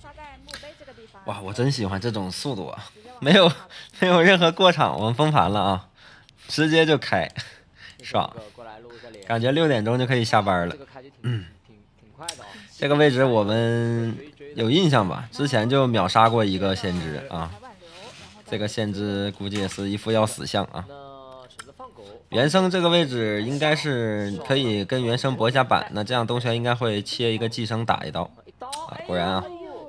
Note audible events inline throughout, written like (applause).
刷在墓碑这个地方。哇，我真喜欢这种速度啊！没有 (laughs) 没有任何过场，我们封盘了啊，直接就开，爽！感觉六点钟就可以下班了。嗯，挺挺快的这个位置我们有印象吧？之前就秒杀过一个先知啊。这个先知估计也是一副要死相啊。原生这个位置应该是可以跟原生搏一下板，那这样东玄应该会切一个寄生打一刀啊。果然啊。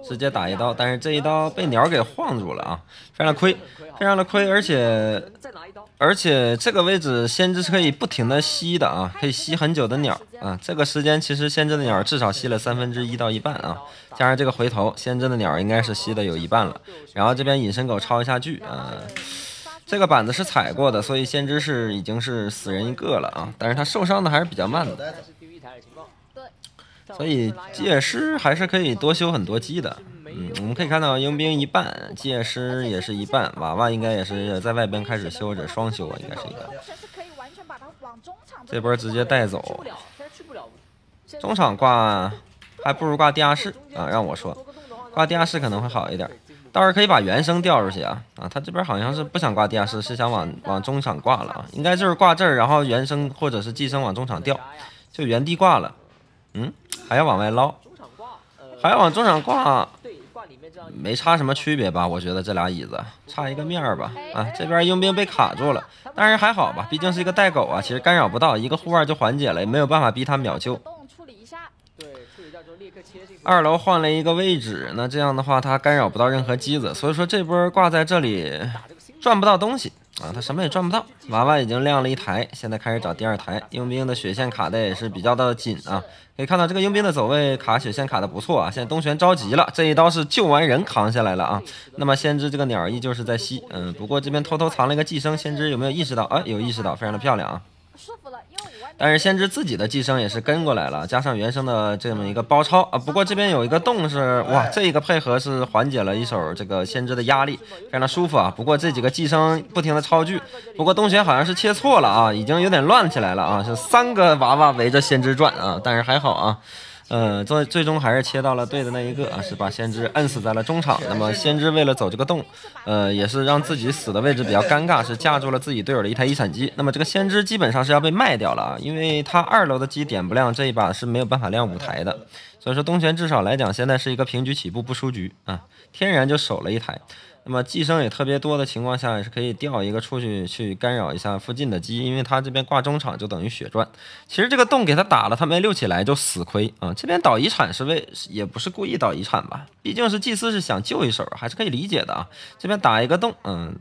直接打一刀，但是这一刀被鸟给晃住了啊，非常的亏，非常的亏，而且而且这个位置先知是可以不停的吸的啊，可以吸很久的鸟啊。这个时间其实先知的鸟至少吸了三分之一到一半啊，加上这个回头，先知的鸟应该是吸的有一半了。然后这边隐身狗抄一下剧啊，这个板子是踩过的，所以先知是已经是死人一个了啊，但是他受伤的还是比较慢的。所以，械师还是可以多修很多机的。嗯，我们可以看到佣兵一半，械师也是一半，娃娃应该也是在外边开始修着双修啊，应该是一个。这波直接带走。中场挂，还不如挂地下室啊！让我说，挂地下室可能会好一点。到时可以把原生调出去啊！啊，他这边好像是不想挂地下室，是想往往中场挂了啊。应该就是挂这儿，然后原生或者是寄生往中场调，就原地挂了。嗯，还要往外捞，还要往中场挂，没差什么区别吧？我觉得这俩椅子差一个面儿吧。啊，这边佣兵被卡住了，但是还好吧，毕竟是一个带狗啊，其实干扰不到，一个护腕就缓解了，也没有办法逼他秒救。二楼换了一个位置，那这样的话他干扰不到任何机子，所以说这波挂在这里赚不到东西啊，他什么也赚不到。娃娃已经亮了一台，现在开始找第二台。佣兵的血线卡的也是比较的紧啊，可以看到这个佣兵的走位卡血线卡的不错啊。现在东玄着急了，这一刀是救完人扛下来了啊。那么先知这个鸟依旧是在吸，嗯，不过这边偷偷藏了一个寄生先知，有没有意识到？哎，有意识到，非常的漂亮啊。舒服了，因为。但是先知自己的寄生也是跟过来了，加上原生的这么一个包抄啊，不过这边有一个洞是哇，这一个配合是缓解了一手这个先知的压力，非常舒服啊。不过这几个寄生不停的抄距，不过东玄好像是切错了啊，已经有点乱起来了啊，是三个娃娃围着先知转啊，但是还好啊。呃，最最终还是切到了对的那一个啊，是把先知摁死在了中场。那么先知为了走这个洞，呃，也是让自己死的位置比较尴尬，是架住了自己队友的一台遗产机。那么这个先知基本上是要被卖掉了啊，因为他二楼的机点不亮，这一把是没有办法亮舞台的。所以说东玄至少来讲，现在是一个平局起步不出局啊，天然就守了一台。那么寄生也特别多的情况下，也是可以调一个出去去干扰一下附近的鸡，因为他这边挂中场就等于血赚。其实这个洞给他打了，他没溜起来就死亏啊。这边倒遗产是为，也不是故意倒遗产吧？毕竟是祭司是想救一手，还是可以理解的啊。这边打一个洞，嗯，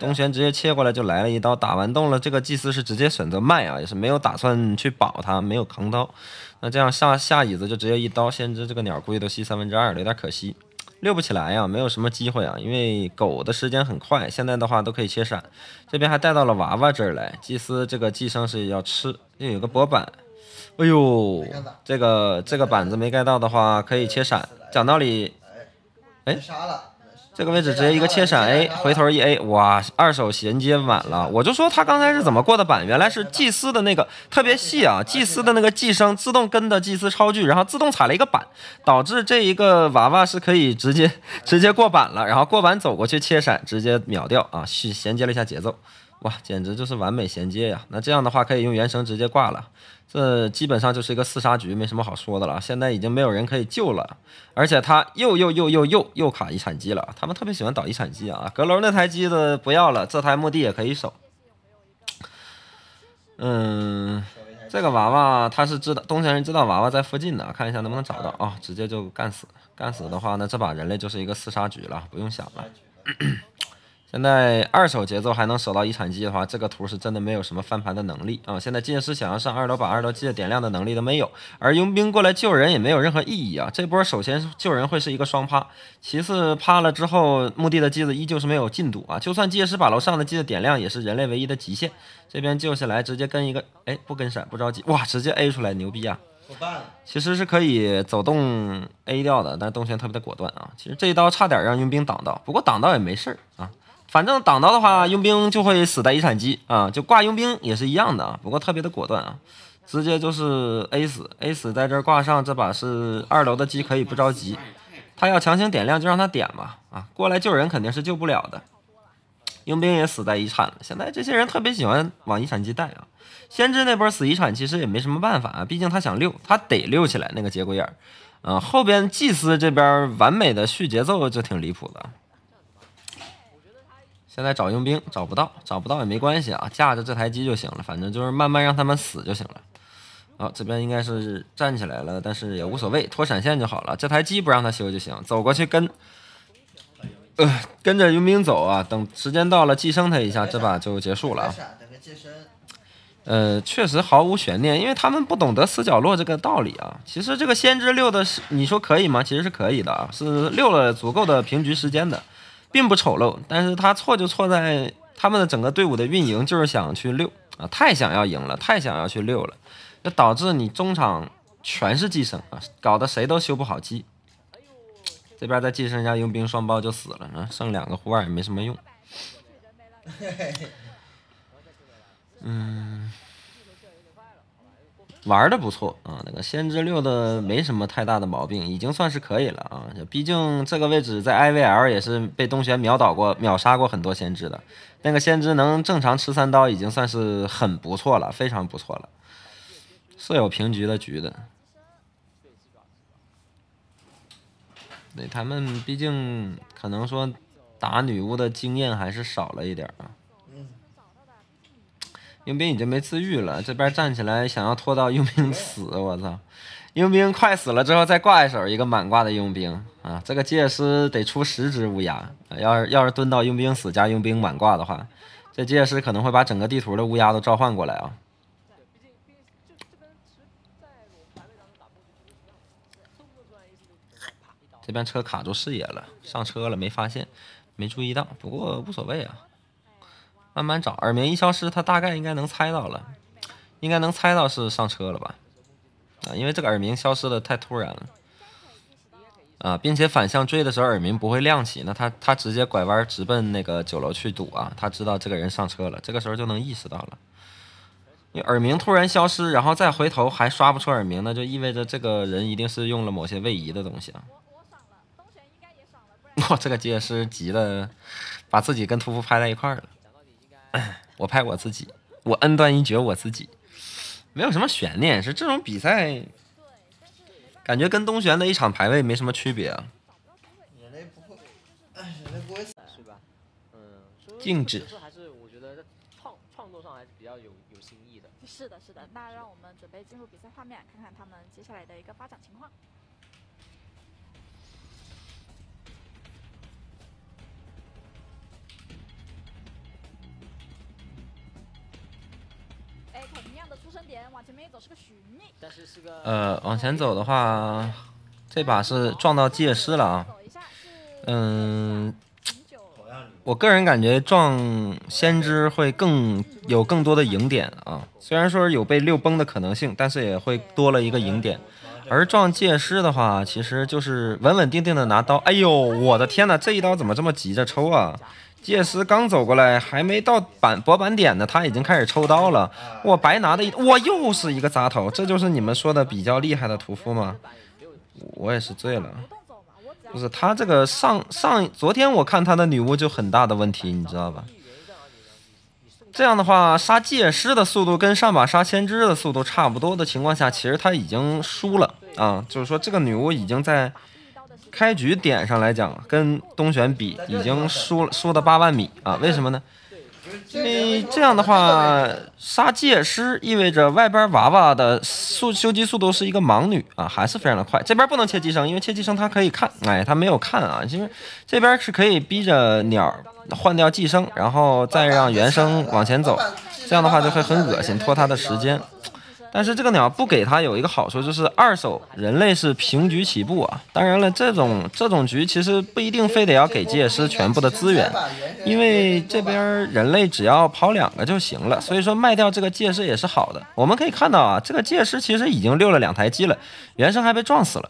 东玄直接切过来就来了一刀，打完洞了，这个祭司是直接选择卖啊，也是没有打算去保他，没有扛刀。那这样下下椅子就直接一刀，先知这个鸟估计都吸三分之二，了，有点可惜。溜不起来呀，没有什么机会啊，因为狗的时间很快。现在的话都可以切闪，这边还带到了娃娃这儿来。祭司这个寄生是要吃，这有个薄板。哎呦，这个这个板子没盖到的话，可以切闪。讲道理，哎。这个位置直接一个切闪 A，回头一 A，哇，二手衔接满了。我就说他刚才是怎么过的板，原来是祭司的那个特别细啊，祭司的那个寄生自动跟的祭司超距，然后自动踩了一个板，导致这一个娃娃是可以直接直接过板了，然后过板走过去切闪，直接秒掉啊，衔衔接了一下节奏。哇，简直就是完美衔接呀！那这样的话可以用原声直接挂了，这基本上就是一个四杀局，没什么好说的了。现在已经没有人可以救了，而且他又又又又又又卡遗产机了。他们特别喜欢倒遗产机啊！阁楼那台机子不要了，这台墓地也可以守。嗯，这个娃娃他是知道东城人知道娃娃在附近的，看一下能不能找到啊！直接就干死，干死的话，那这把人类就是一个四杀局了，不用想了。(coughs) 现在二手节奏还能守到遗产机的话，这个图是真的没有什么翻盘的能力啊！现在械师想要上二楼把二楼机的点亮的能力都没有，而佣兵过来救人也没有任何意义啊！这波首先救人会是一个双趴，其次趴了之后墓地的机子依旧是没有进度啊！就算械师把楼上的机子点亮，也是人类唯一的极限。这边救下来直接跟一个，哎，不跟闪不着急，哇，直接 A 出来牛逼啊！其实是可以走动 A 掉的，但动线特别的果断啊！其实这一刀差点让佣兵挡到，不过挡到也没事儿啊！反正挡刀的话，佣兵就会死在遗产机啊，就挂佣兵也是一样的啊，不过特别的果断啊，直接就是 A 死 A 死在这挂上，这把是二楼的机可以不着急，他要强行点亮就让他点吧啊，过来救人肯定是救不了的，佣兵也死在遗产了。现在这些人特别喜欢往遗产机带啊，先知那波死遗产其实也没什么办法啊，毕竟他想溜，他得溜起来那个节骨眼儿，嗯，后边祭司这边完美的续节奏就挺离谱的。现在找佣兵找不到，找不到也没关系啊，架着这台机就行了，反正就是慢慢让他们死就行了。啊，这边应该是站起来了，但是也无所谓，拖闪现就好了，这台机不让他修就行。走过去跟，呃，跟着佣兵走啊，等时间到了寄生他一下，这把就结束了。呃，确实毫无悬念，因为他们不懂得死角落这个道理啊。其实这个先知六的，你说可以吗？其实是可以的啊，是六了足够的平局时间的。并不丑陋，但是他错就错在他们的整个队伍的运营就是想去溜啊，太想要赢了，太想要去溜了，那导致你中场全是寄生啊，搞得谁都修不好机，这边在寄生下佣兵双包就死了啊，剩两个护腕也没什么用，(laughs) 嗯。玩的不错啊，那个先知六的没什么太大的毛病，已经算是可以了啊。毕竟这个位置在 I V L 也是被东玄秒倒过、秒杀过很多先知的，那个先知能正常吃三刀已经算是很不错了，非常不错了。是有平局的局的，对他们毕竟可能说打女巫的经验还是少了一点啊。佣兵已经没自愈了，这边站起来想要拖到佣兵死，(laughs) 我操！佣兵快死了之后再挂一手，一个满挂的佣兵啊！这个械师得出十只乌鸦，要是要是蹲到佣兵死加佣兵满挂的话，这械师可能会把整个地图的乌鸦都召唤过来啊！这边车卡住视野了，上车了没发现，没注意到，不过无所谓啊。慢慢找，耳鸣一消失，他大概应该能猜到了，应该能猜到是上车了吧？啊，因为这个耳鸣消失的太突然了，啊，并且反向追的时候耳鸣不会亮起，那他他直接拐弯直奔那个酒楼去堵啊，他知道这个人上车了，这个时候就能意识到了，你耳鸣突然消失，然后再回头还刷不出耳鸣，那就意味着这个人一定是用了某些位移的东西啊。我这个解说师急了，把自己跟屠夫拍在一块儿了。(clears throat) 我拍我自己，我恩断义绝我自己，没有什么悬念，是这种比赛，感觉跟东玄的一场排位没什么区别啊。静止。是还是我觉得创创作上还是比较有有新意的。是的，是的，那让我们准备进入比赛画面，看看他们接下来的一个发展情况。呃，往前走的话，这把是撞到戒师了啊。嗯，我个人感觉撞先知会更有更多的赢点啊。虽然说有被六崩的可能性，但是也会多了一个赢点。而撞界师的话，其实就是稳稳定定的拿刀。哎呦，我的天哪，这一刀怎么这么急着抽啊？界师刚走过来，还没到板博板点呢，他已经开始抽刀了。我白拿的，我又是一个扎头，这就是你们说的比较厉害的屠夫吗？我也是醉了，不是他这个上上昨天我看他的女巫就很大的问题，你知道吧？这样的话，杀界师的速度跟上把杀先知的速度差不多的情况下，其实他已经输了啊，就是说这个女巫已经在。开局点上来讲，跟东玄比已经输了，输的八万米啊？为什么呢？因为这样的话，杀界师意味着外边娃娃的速修机速度是一个盲女啊，还是非常的快。这边不能切寄生，因为切寄生他可以看，哎，他没有看啊。因为这边是可以逼着鸟换掉寄生，然后再让原生往前走，这样的话就会很恶心，拖他的时间。但是这个鸟不给他有一个好处，就是二手人类是平局起步啊。当然了，这种这种局其实不一定非得要给界师全部的资源，因为这边人类只要跑两个就行了。所以说卖掉这个界师也是好的。我们可以看到啊，这个界师其实已经溜了两台机了，原生还被撞死了。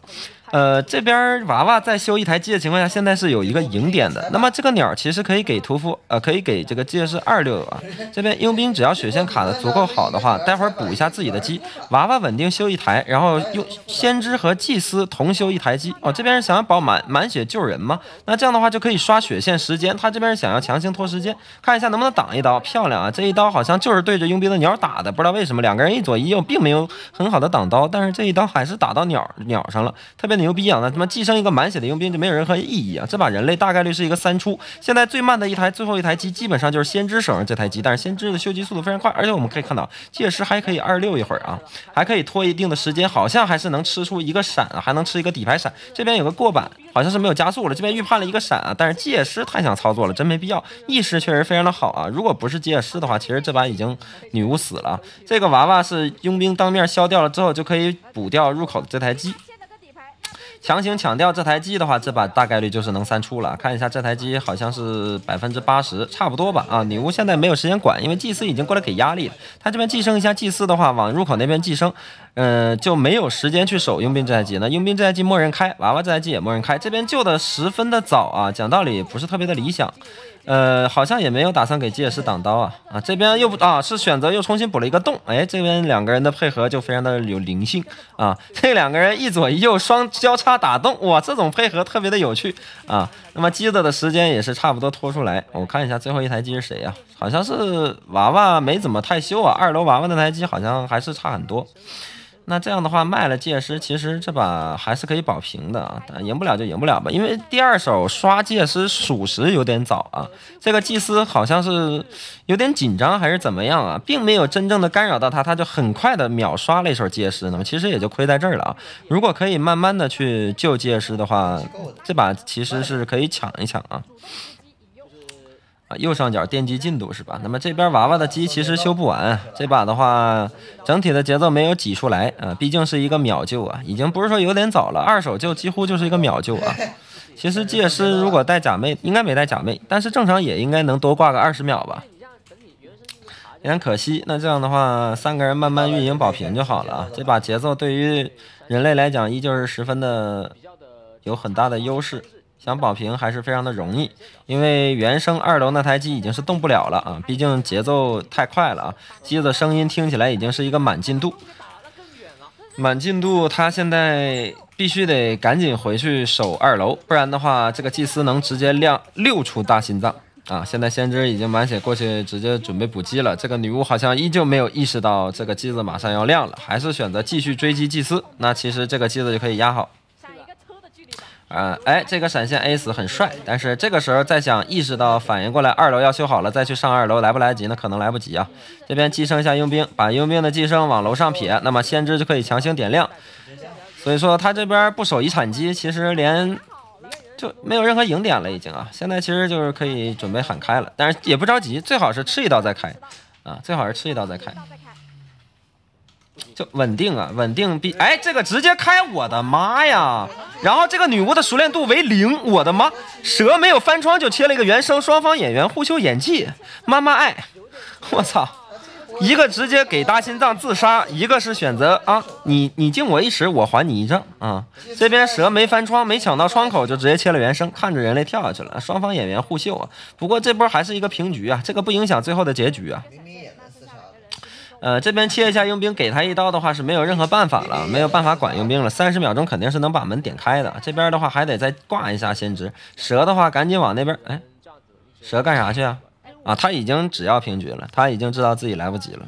呃，这边娃娃在修一台机的情况下，现在是有一个赢点的。那么这个鸟其实可以给屠夫，呃，可以给这个机械师二六啊。这边佣兵只要血线卡的足够好的话，待会儿补一下自己的机。娃娃稳定修一台，然后用先知和祭司同修一台机。哦，这边是想要保满满血救人吗？那这样的话就可以刷血线时间。他这边是想要强行拖时间，看一下能不能挡一刀。漂亮啊！这一刀好像就是对着佣兵的鸟打的，不知道为什么两个人一左一右并没有很好的挡刀，但是这一刀还是打到鸟鸟上了，特别。牛逼啊！那他妈寄生一个满血的佣兵就没有任何意义啊！这把人类大概率是一个三出。现在最慢的一台，最后一台机基本上就是先知手上这台机，但是先知的修机速度非常快，而且我们可以看到，械师还可以二六一会儿啊，还可以拖一定的时间，好像还是能吃出一个闪，啊，还能吃一个底牌闪。这边有个过板，好像是没有加速了。这边预判了一个闪啊，但是械师太想操作了，真没必要。意识确实非常的好啊！如果不是械师的话，其实这把已经女巫死了。这个娃娃是佣兵当面消掉了之后，就可以补掉入口的这台机。强行抢掉这台机的话，这把大概率就是能三出了。看一下这台机好像是百分之八十，差不多吧。啊，女巫现在没有时间管，因为祭司已经过来给压力了。他这边寄生一下祭司的话，往入口那边寄生。嗯，就没有时间去守佣兵这台机。那佣兵这台机默认开，娃娃这台机也默认开。这边救的十分的早啊，讲道理不是特别的理想。呃，好像也没有打算给机野师挡刀啊。啊，这边又不啊，是选择又重新补了一个洞。哎，这边两个人的配合就非常的有灵性啊。这两个人一左一右双交叉打洞，哇，这种配合特别的有趣啊。那么机子的时间也是差不多拖出来。我看一下最后一台机是谁呀？好像是娃娃，没怎么太秀啊。二楼娃娃那台机好像还是差很多。那这样的话，卖了祭师其实这把还是可以保平的啊。赢不了就赢不了吧，因为第二手刷祭师属实有点早啊。这个祭司好像是有点紧张还是怎么样啊，并没有真正的干扰到他，他就很快的秒刷了一手师。那么其实也就亏在这儿了啊。如果可以慢慢的去救祭师的话，这把其实是可以抢一抢啊。啊，右上角电机进度是吧？那么这边娃娃的机其实修不完，这把的话，整体的节奏没有挤出来啊，毕竟是一个秒救啊，已经不是说有点早了，二手救几乎就是一个秒救啊。(laughs) 其实械师如果带假妹，应该没带假妹，但是正常也应该能多挂个二十秒吧，有点可惜。那这样的话，三个人慢慢运营保平就好了啊。这把节奏对于人类来讲依旧是十分的有很大的优势。想保平还是非常的容易，因为原生二楼那台机已经是动不了了啊，毕竟节奏太快了啊，机子声音听起来已经是一个满进度。满进度，他现在必须得赶紧回去守二楼，不然的话，这个祭司能直接亮六出大心脏啊！现在先知已经满血过去，直接准备补机了。这个女巫好像依旧没有意识到这个机子马上要亮了，还是选择继续追击祭司。那其实这个机子就可以压好。啊，哎，这个闪现 A 死很帅，但是这个时候再想意识到、反应过来，二楼要修好了再去上二楼，来不来得及呢？可能来不及啊。这边寄生一下佣兵，把佣兵的寄生往楼上撇，那么先知就可以强行点亮。所以说他这边不守遗产机，其实连就没有任何赢点了已经啊。现在其实就是可以准备喊开了，但是也不着急，最好是吃一刀再开，啊，最好是吃一刀再开。就稳定啊，稳定币哎，这个直接开，我的妈呀！然后这个女巫的熟练度为零，我的妈，蛇没有翻窗就切了一个原声，双方演员互秀演技，妈妈爱，我操，一个直接给大心脏自杀，一个是选择啊，你你敬我一尺，我还你一丈啊，这边蛇没翻窗，没抢到窗口就直接切了原声，看着人类跳下去了，双方演员互秀啊，不过这波还是一个平局啊，这个不影响最后的结局啊。呃，这边切一下佣兵，给他一刀的话是没有任何办法了，没有办法管佣兵了。三十秒钟肯定是能把门点开的，这边的话还得再挂一下先知。蛇的话，赶紧往那边，哎，蛇干啥去啊？啊，他已经只要平局了，他已经知道自己来不及了。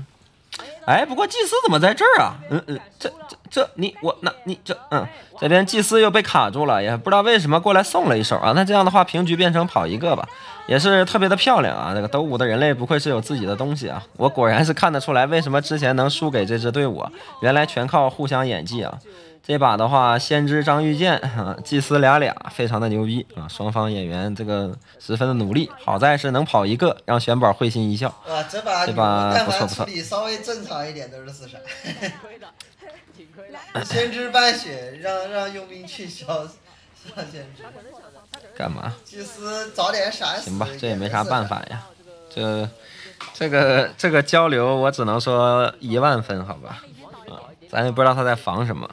哎，不过祭司怎么在这儿啊？嗯嗯，这。这你我那你这嗯，这边祭司又被卡住了，也不知道为什么过来送了一手啊。那这样的话平局变成跑一个吧，也是特别的漂亮啊。这个斗舞的人类不愧是有自己的东西啊，我果然是看得出来为什么之前能输给这支队伍，原来全靠互相演技啊。这把的话，先知张玉剑，(laughs) 祭司俩俩，非常的牛逼啊。双方演员这个十分的努力，好在是能跑一个，让玄宝会心一笑。哇，这把这把不错不错，你稍微正常一点都是四杀。(laughs) 先知半血，让让佣兵去消，消先知。干嘛？祭司早点闪行吧，这也没啥办法呀，这，这个这个交流我只能说一万分，好吧，啊，咱也不知道他在防什么。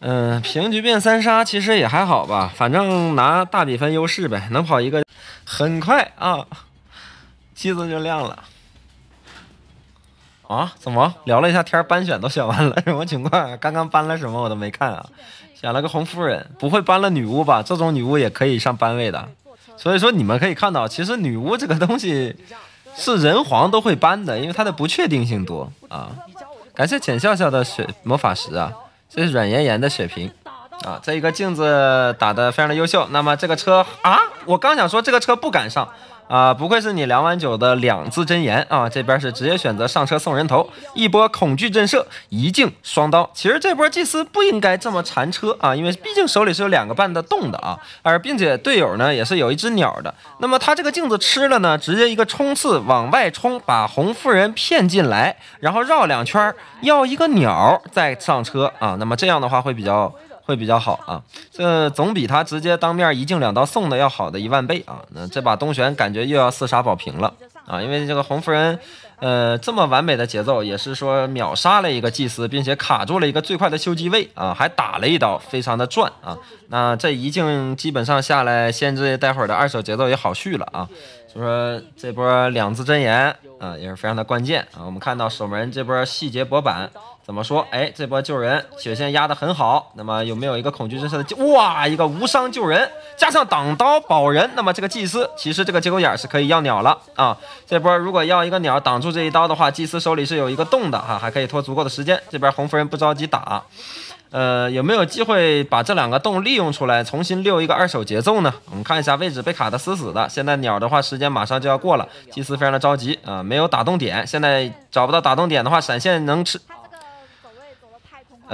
嗯，平局变三杀，其实也还好吧，反正拿大比分优势呗，能跑一个，很快啊，机子就亮了。啊，怎么聊了一下天儿，班选都选完了，什么情况？刚刚搬了什么我都没看啊，选了个红夫人，不会搬了女巫吧？这种女巫也可以上班位的，所以说你们可以看到，其实女巫这个东西是人皇都会搬的，因为它的不确定性多啊。感谢浅笑笑的雪魔法石啊，这是软岩岩的血瓶啊，这一个镜子打的非常的优秀。那么这个车啊，我刚想说这个车不敢上。啊，不愧是你两碗酒的两字真言啊！这边是直接选择上车送人头，一波恐惧震慑，一镜双刀。其实这波祭司不应该这么缠车啊，因为毕竟手里是有两个半的洞的啊，而并且队友呢也是有一只鸟的。那么他这个镜子吃了呢，直接一个冲刺往外冲，把红夫人骗进来，然后绕两圈要一个鸟再上车啊。那么这样的话会比较。会比较好啊，这总比他直接当面一镜两刀送的要好的一万倍啊！那这把东玄感觉又要四杀保平了啊，因为这个红夫人，呃，这么完美的节奏也是说秒杀了一个祭司，并且卡住了一个最快的修机位啊，还打了一刀，非常的赚啊！那这一镜基本上下来，限制待会儿的二手节奏也好续了啊，所以说这波两字真言啊，也是非常的关键啊！我们看到守门人这波细节薄板。怎么说？哎，这波救人血线压得很好。那么有没有一个恐惧之慑的？哇，一个无伤救人，加上挡刀保人。那么这个祭司其实这个接口眼是可以要鸟了啊。这波如果要一个鸟挡住这一刀的话，祭司手里是有一个洞的哈，还可以拖足够的时间。这边红夫人不着急打，呃，有没有机会把这两个洞利用出来，重新溜一个二手节奏呢？我们看一下位置被卡得死死的。现在鸟的话时间马上就要过了，祭司非常的着急啊，没有打洞点，现在找不到打洞点的话，闪现能吃。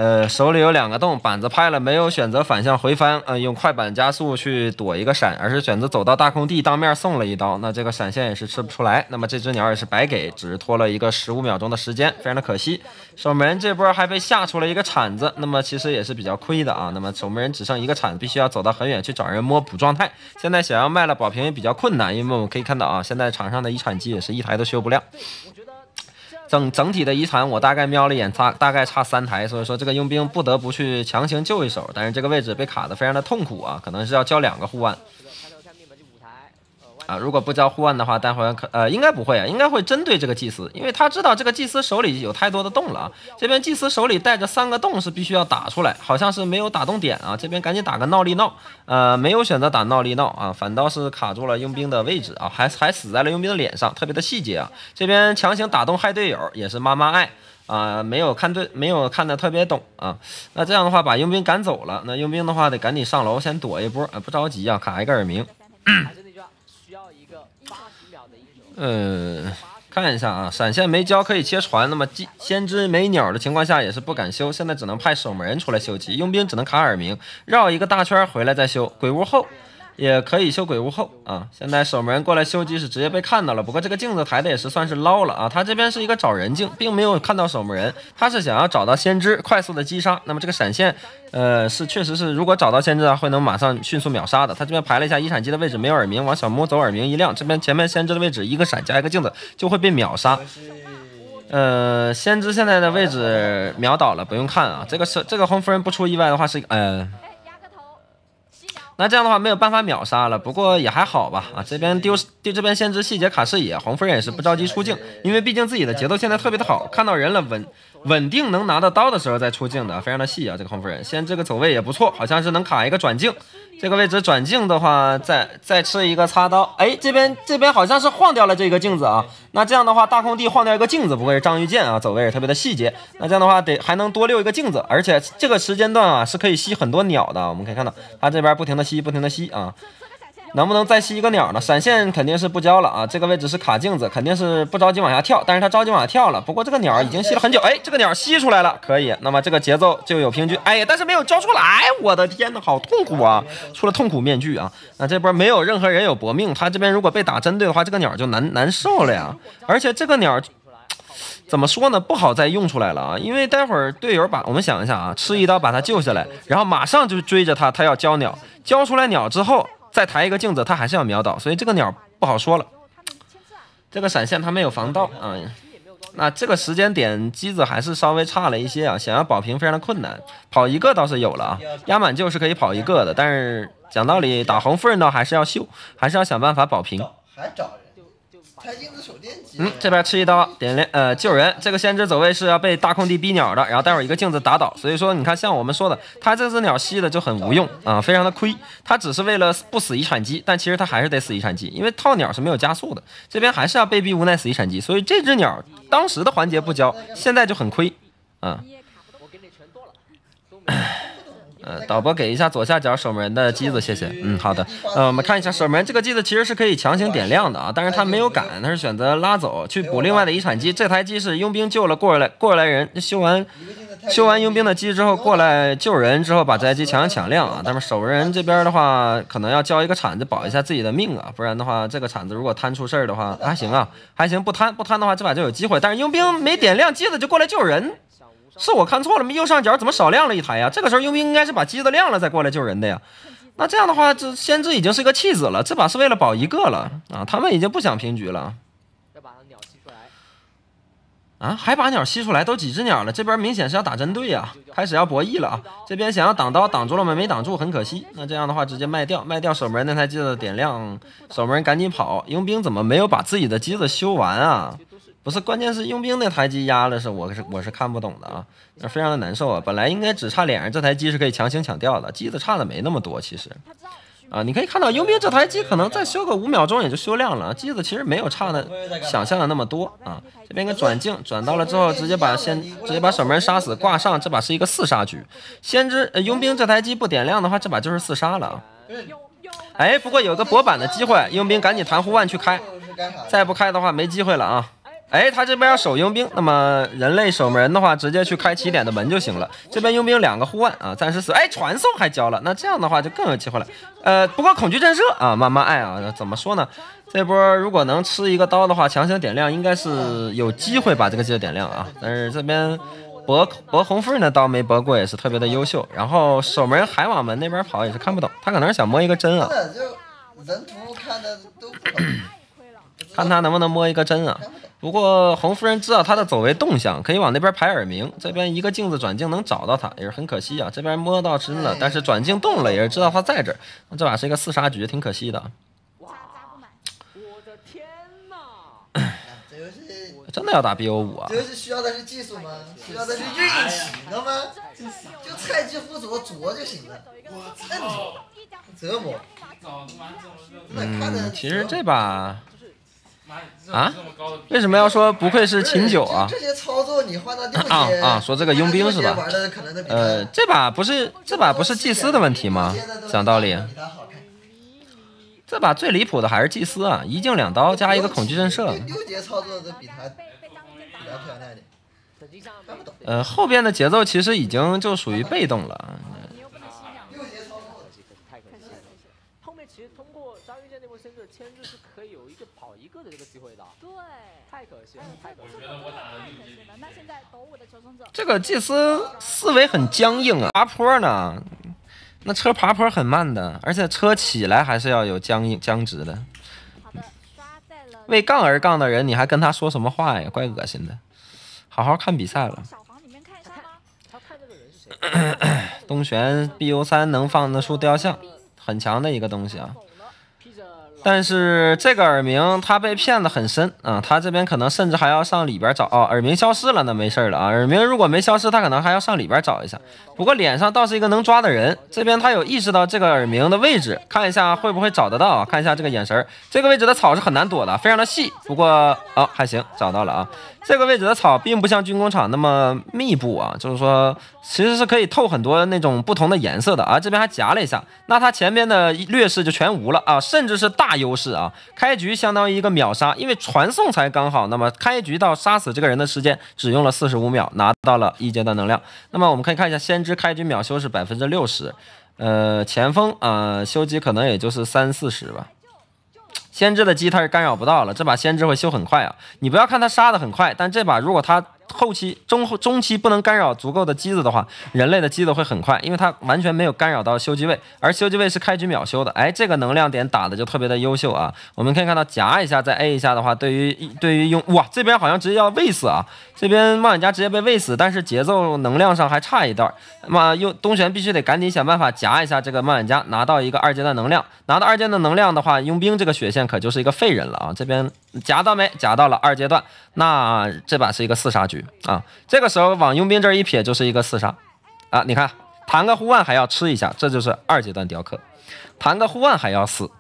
呃，手里有两个洞，板子拍了，没有选择反向回翻，呃，用快板加速去躲一个闪，而是选择走到大空地当面送了一刀，那这个闪现也是吃不出来，那么这只鸟也是白给，只是拖了一个十五秒钟的时间，非常的可惜。守门人这波还被吓出了一个铲子，那么其实也是比较亏的啊。那么守门人只剩一个铲子，必须要走到很远去找人摸补状态。现在想要卖了保平也比较困难，因为我们可以看到啊，现在场上的一铲机也是一台都修不亮。整整体的遗产，我大概瞄了一眼，差大概差三台，所以说这个佣兵不得不去强行救一手，但是这个位置被卡的非常的痛苦啊，可能是要交两个护腕。啊，如果不交护腕的话，待会可呃应该不会啊，应该会针对这个祭司，因为他知道这个祭司手里有太多的洞了啊。这边祭司手里带着三个洞是必须要打出来，好像是没有打洞点啊。这边赶紧打个闹力闹，呃没有选择打闹力闹啊，反倒是卡住了佣兵的位置啊，还还死在了佣兵的脸上，特别的细节啊。这边强行打洞害队友也是妈妈爱啊，没有看对，没有看的特别懂啊。那这样的话把佣兵赶走了，那佣兵的话得赶紧上楼先躲一波，啊，不着急啊，卡一个耳鸣。嗯，看一下啊，闪现没交可以切船。那么先知没鸟的情况下也是不敢修，现在只能派守门人出来修机，佣兵只能卡耳鸣，绕一个大圈回来再修鬼屋后。也可以修鬼屋后啊，现在守门人过来修机是直接被看到了。不过这个镜子抬的也是算是捞了啊，他这边是一个找人镜，并没有看到守门人，他是想要找到先知，快速的击杀。那么这个闪现，呃，是确实是，如果找到先知啊，会能马上迅速秒杀的。他这边排了一下遗产机的位置，没有耳鸣，往小木走，耳鸣一亮，这边前面先知的位置一个闪加一个镜子就会被秒杀。呃，先知现在的位置秒倒了，不用看啊，这个是这个红夫人不出意外的话是呃。那这样的话没有办法秒杀了，不过也还好吧啊！这边丢丢，这边先知细节卡视野，红夫人也是不着急出镜，因为毕竟自己的节奏现在特别的好，看到人了稳。稳定能拿到刀的时候再出镜的，非常的细啊！这个红夫人，先这个走位也不错，好像是能卡一个转镜。这个位置转镜的话，再再吃一个擦刀。哎，这边这边好像是晃掉了这个镜子啊。那这样的话，大空地晃掉一个镜子，不会是章鱼剑啊？走位也特别的细节。那这样的话，得还能多溜一个镜子，而且这个时间段啊是可以吸很多鸟的。我们可以看到，它这边不停的吸，不停的吸啊。能不能再吸一个鸟呢？闪现肯定是不交了啊！这个位置是卡镜子，肯定是不着急往下跳，但是他着急往下跳了。不过这个鸟已经吸了很久，哎，这个鸟吸出来了，可以。那么这个节奏就有平局，哎呀，但是没有交出来，我的天哪，好痛苦啊！出了痛苦面具啊！那这波没有任何人有搏命，他这边如果被打针对的话，这个鸟就难难受了呀。而且这个鸟怎么说呢？不好再用出来了啊，因为待会儿队友把我们想一下啊，吃一刀把他救下来，然后马上就追着他，他要交鸟，交出来鸟之后。再抬一个镜子，他还是要秒倒，所以这个鸟不好说了。这个闪现他没有防到，嗯，那这个时间点机子还是稍微差了一些啊，想要保平非常的困难，跑一个倒是有了啊，压满就是可以跑一个的，但是讲道理打红夫人倒还是要秀，还是要想办法保平。嗯，这边吃一刀，点亮呃救人。这个先知走位是要被大空地逼鸟的，然后待会儿一个镜子打倒。所以说，你看像我们说的，他这只鸟吸的就很无用啊，非常的亏。他只是为了不死遗产机，但其实他还是得死遗产机，因为套鸟是没有加速的。这边还是要被逼无奈死遗产机，所以这只鸟当时的环节不交，现在就很亏，啊。(laughs) 呃，导播给一下左下角守门人的机子，谢谢。嗯，好的。呃，我们看一下守门这个机子其实是可以强行点亮的啊，但是他没有赶，他是选择拉走去补另外的遗产机。这台机是佣兵救了过来过来人，修完修完佣兵的机之后过来救人之后把这台机强行抢亮啊。但是守门人这边的话，可能要交一个铲子保一下自己的命啊，不然的话这个铲子如果贪出事儿的话还行啊，还行不贪不贪的话这把就有机会。但是佣兵没点亮机子就过来救人。是我看错了，右上角怎么少亮了一台呀？这个时候佣兵应该是把机子亮了再过来救人的呀。那这样的话，这先知已经是个弃子了，这把是为了保一个了啊。他们已经不想平局了。把鸟吸出来。啊，还把鸟吸出来，都几只鸟了？这边明显是要打针对呀，开始要博弈了啊。这边想要挡刀，挡住了吗？没挡住，很可惜。那这样的话，直接卖掉卖掉守门那台机子，点亮守门，赶紧跑。佣兵怎么没有把自己的机子修完啊？不是，关键是佣兵那台机压了，是我是我是看不懂的啊，那非常的难受啊。本来应该只差脸上这台机是可以强行抢掉的，机子差的没那么多其实。啊，你可以看到佣兵这台机可能再修个五秒钟也就修亮了，机子其实没有差的想象的那么多啊。这边一个转镜转到了之后，直接把先直接把守门人杀死挂上，这把是一个四杀局。先知呃、佣兵这台机不点亮的话，这把就是四杀了。啊。哎，不过有个博板的机会，佣兵赶紧弹护腕去开，再不开的话没机会了啊。哎，他这边要守佣兵，那么人类守门人的话，直接去开启点的门就行了。这边佣兵两个护腕啊，暂时死。哎，传送还交了，那这样的话就更有机会了。呃，不过恐惧震慑啊，慢慢爱啊，怎么说呢？这波如果能吃一个刀的话，强行点亮应该是有机会把这个能点亮啊。但是这边博博红夫人的刀没博过，也是特别的优秀。然后守门还往门那边跑，也是看不懂，他可能是想摸一个针啊。就人图看的都看他能不能摸一个针啊。不过红夫人知道他的走位动向，可以往那边排耳鸣。这边一个镜子转镜能找到他，也是很可惜啊。这边摸到身了，但是转镜动了，也是知道他在这儿。这把是一个四杀局，挺可惜的。我的天哪！真的要打 BO 五啊？这游戏需要的是技术吗？需要的是运气，知道吗？就菜鸡辅助，啄就行了。哇，真牛！折磨。嗯，其实这把。啊？为什么要说不愧是秦九啊？这些操作你换到啊啊，说这个佣兵是吧？呃，这把不是这把不是祭司的问题吗？讲道理，这把最离谱的还是祭司啊！一镜两刀加一个恐惧震慑。六操作比他比漂亮的，呃，后边的节奏其实已经就属于被动了。这个祭司思维很僵硬啊，爬坡呢，那车爬坡很慢的，而且车起来还是要有僵硬僵直的。好的，刷在了。为杠而杠的人，你还跟他说什么话呀？怪恶心的。好好看比赛了。小黄里面看一下吗？看这个人谁？东玄 BU 三能放得出雕像，很强的一个东西啊。但是这个耳鸣，他被骗的很深啊，他这边可能甚至还要上里边找啊。耳鸣消失了，那没事了啊。耳鸣如果没消失，他可能还要上里边找一下。不过脸上倒是一个能抓的人，这边他有意识到这个耳鸣的位置，看一下会不会找得到啊？看一下这个眼神，这个位置的草是很难躲的，非常的细。不过哦，还行，找到了啊。这个位置的草并不像军工厂那么密布啊，就是说其实是可以透很多那种不同的颜色的啊。这边还夹了一下，那他前边的劣势就全无了啊，甚至是大优势啊！开局相当于一个秒杀，因为传送才刚好，那么开局到杀死这个人的时间只用了四十五秒，拿到了一阶段能量。那么我们可以看一下，先知开局秒修是百分之六十，呃，前锋啊修机可能也就是三四十吧。先知的机他是干扰不到了，这把先知会修很快啊！你不要看他杀的很快，但这把如果他后期中中后期不能干扰足够的机子的话，人类的机子会很快，因为他完全没有干扰到修机位，而修机位是开局秒修的。哎，这个能量点打的就特别的优秀啊！我们可以看到夹一下再 A 一下的话，对于对于用哇这边好像直接要位死啊！这边冒险家直接被喂死，但是节奏能量上还差一段，妈又东玄必须得赶紧想办法夹一下这个冒险家，拿到一个二阶段能量。拿到二阶段能量的话，佣兵这个血线可就是一个废人了啊！这边夹到没？夹到了二阶段，那这把是一个四杀局啊！这个时候往佣兵这一撇就是一个四杀啊！你看弹个护腕还要吃一下，这就是二阶段雕刻，弹个护腕还要死。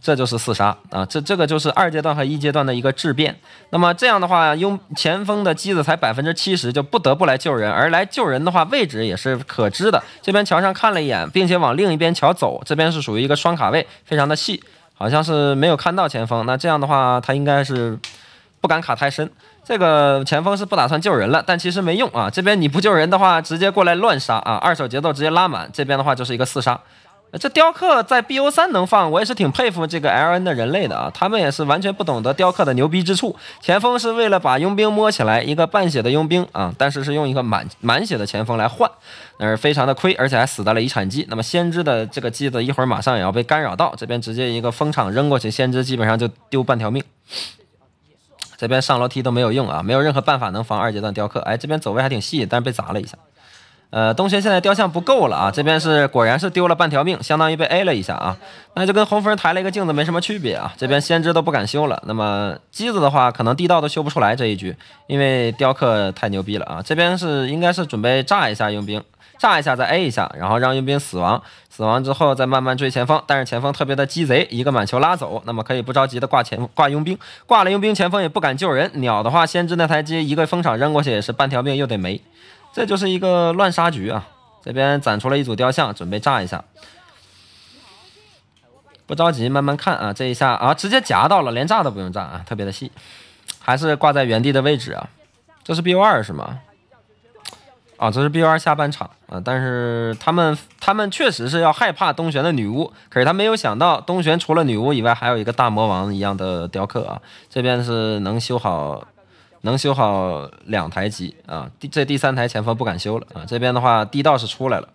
这就是四杀啊！这这个就是二阶段和一阶段的一个质变。那么这样的话，用前锋的机子才百分之七十，就不得不来救人。而来救人的话，位置也是可知的。这边桥上看了一眼，并且往另一边桥走。这边是属于一个双卡位，非常的细，好像是没有看到前锋。那这样的话，他应该是不敢卡太深。这个前锋是不打算救人了，但其实没用啊。这边你不救人的话，直接过来乱杀啊！二手节奏直接拉满，这边的话就是一个四杀。这雕刻在 BO 三能放，我也是挺佩服这个 LN 的人类的啊！他们也是完全不懂得雕刻的牛逼之处。前锋是为了把佣兵摸起来，一个半血的佣兵啊，但是是用一个满满血的前锋来换，那是非常的亏，而且还死在了遗产机。那么先知的这个机子一会儿马上也要被干扰到，这边直接一个风场扔过去，先知基本上就丢半条命。这边上楼梯都没有用啊，没有任何办法能防二阶段雕刻。哎，这边走位还挺细，但是被砸了一下。呃，东轩现在雕像不够了啊，这边是果然是丢了半条命，相当于被 A 了一下啊，那就跟红夫人抬了一个镜子没什么区别啊。这边先知都不敢修了，那么机子的话，可能地道都修不出来这一局，因为雕刻太牛逼了啊。这边是应该是准备炸一下佣兵，炸一下再 A 一下，然后让佣兵死亡，死亡之后再慢慢追前方。但是前方特别的鸡贼，一个满球拉走，那么可以不着急的挂前挂佣兵，挂了佣兵，前锋也不敢救人。鸟的话，先知那台机一个风场扔过去也是半条命，又得没。这就是一个乱杀局啊！这边展出了一组雕像，准备炸一下。不着急，慢慢看啊！这一下啊，直接夹到了，连炸都不用炸啊，特别的细。还是挂在原地的位置啊。这是 BO 二是吗？啊，这是 BO 二下半场啊！但是他们他们确实是要害怕东玄的女巫，可是他没有想到东玄除了女巫以外，还有一个大魔王一样的雕刻啊！这边是能修好。能修好两台机啊，第这第三台前锋不敢修了啊。这边的话地道是出来了，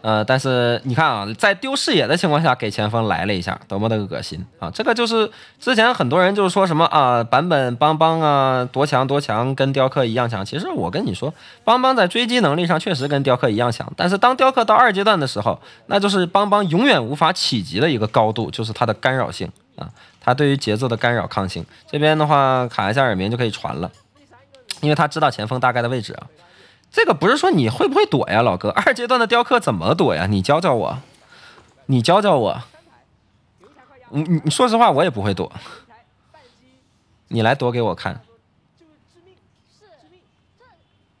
呃，但是你看啊，在丢视野的情况下给前锋来了一下，多么的恶心啊！这个就是之前很多人就是说什么啊，版本邦邦啊多强多强，跟雕刻一样强。其实我跟你说，邦邦在追击能力上确实跟雕刻一样强，但是当雕刻到二阶段的时候，那就是邦邦永远无法企及的一个高度，就是它的干扰性。啊，他对于节奏的干扰抗性这边的话，卡一下耳鸣就可以传了，因为他知道前锋大概的位置啊。这个不是说你会不会躲呀，老哥，二阶段的雕刻怎么躲呀？你教教我，你教教我。你你说实话，我也不会躲，你来躲给我看。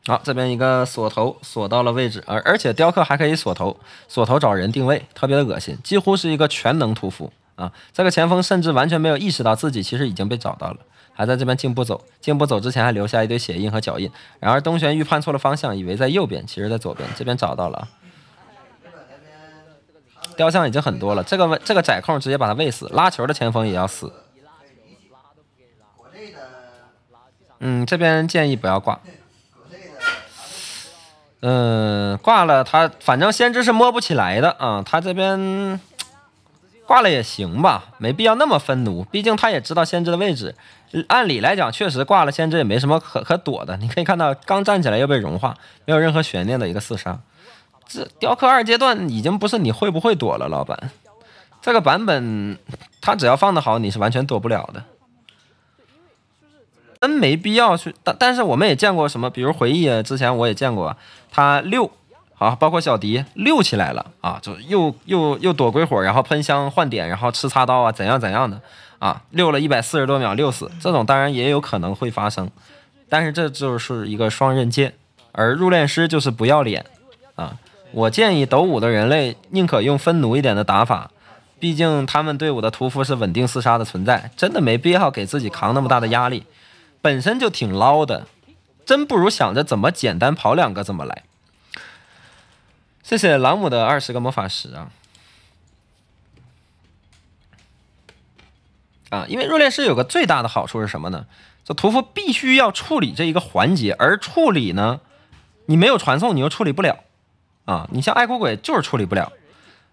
好，这边一个锁头锁到了位置，而而且雕刻还可以锁头，锁头找人定位，特别的恶心，几乎是一个全能屠夫。啊，这个前锋甚至完全没有意识到自己其实已经被找到了，还在这边进步走，进步走之前还留下一堆血印和脚印。然而东玄预判错了方向，以为在右边，其实在左边，这边找到了。雕像已经很多了，这个问这个窄空直接把他喂死，拉球的前锋也要死。嗯，这边建议不要挂。嗯，挂了他，反正先知是摸不起来的啊，他这边。挂了也行吧，没必要那么分奴，毕竟他也知道先知的位置。按理来讲，确实挂了先知也没什么可可躲的。你可以看到刚站起来又被融化，没有任何悬念的一个四杀。这雕刻二阶段已经不是你会不会躲了，老板。这个版本他只要放的好，你是完全躲不了的。真没必要去，但但是我们也见过什么，比如回忆啊，之前我也见过他六。啊，包括小迪溜起来了啊，就又又又躲鬼火，然后喷香换点，然后吃擦刀啊，怎样怎样的啊，溜了一百四十多秒，溜死。这种当然也有可能会发生，但是这就是一个双刃剑。而入殓师就是不要脸啊！我建议斗舞的人类宁可用分奴一点的打法，毕竟他们队伍的屠夫是稳定四杀的存在，真的没必要给自己扛那么大的压力，本身就挺捞的，真不如想着怎么简单跑两个怎么来。谢谢朗姆的二十个魔法石啊！啊，因为入殓师有个最大的好处是什么呢？这屠夫必须要处理这一个环节，而处理呢，你没有传送你又处理不了啊！你像爱哭鬼就是处理不了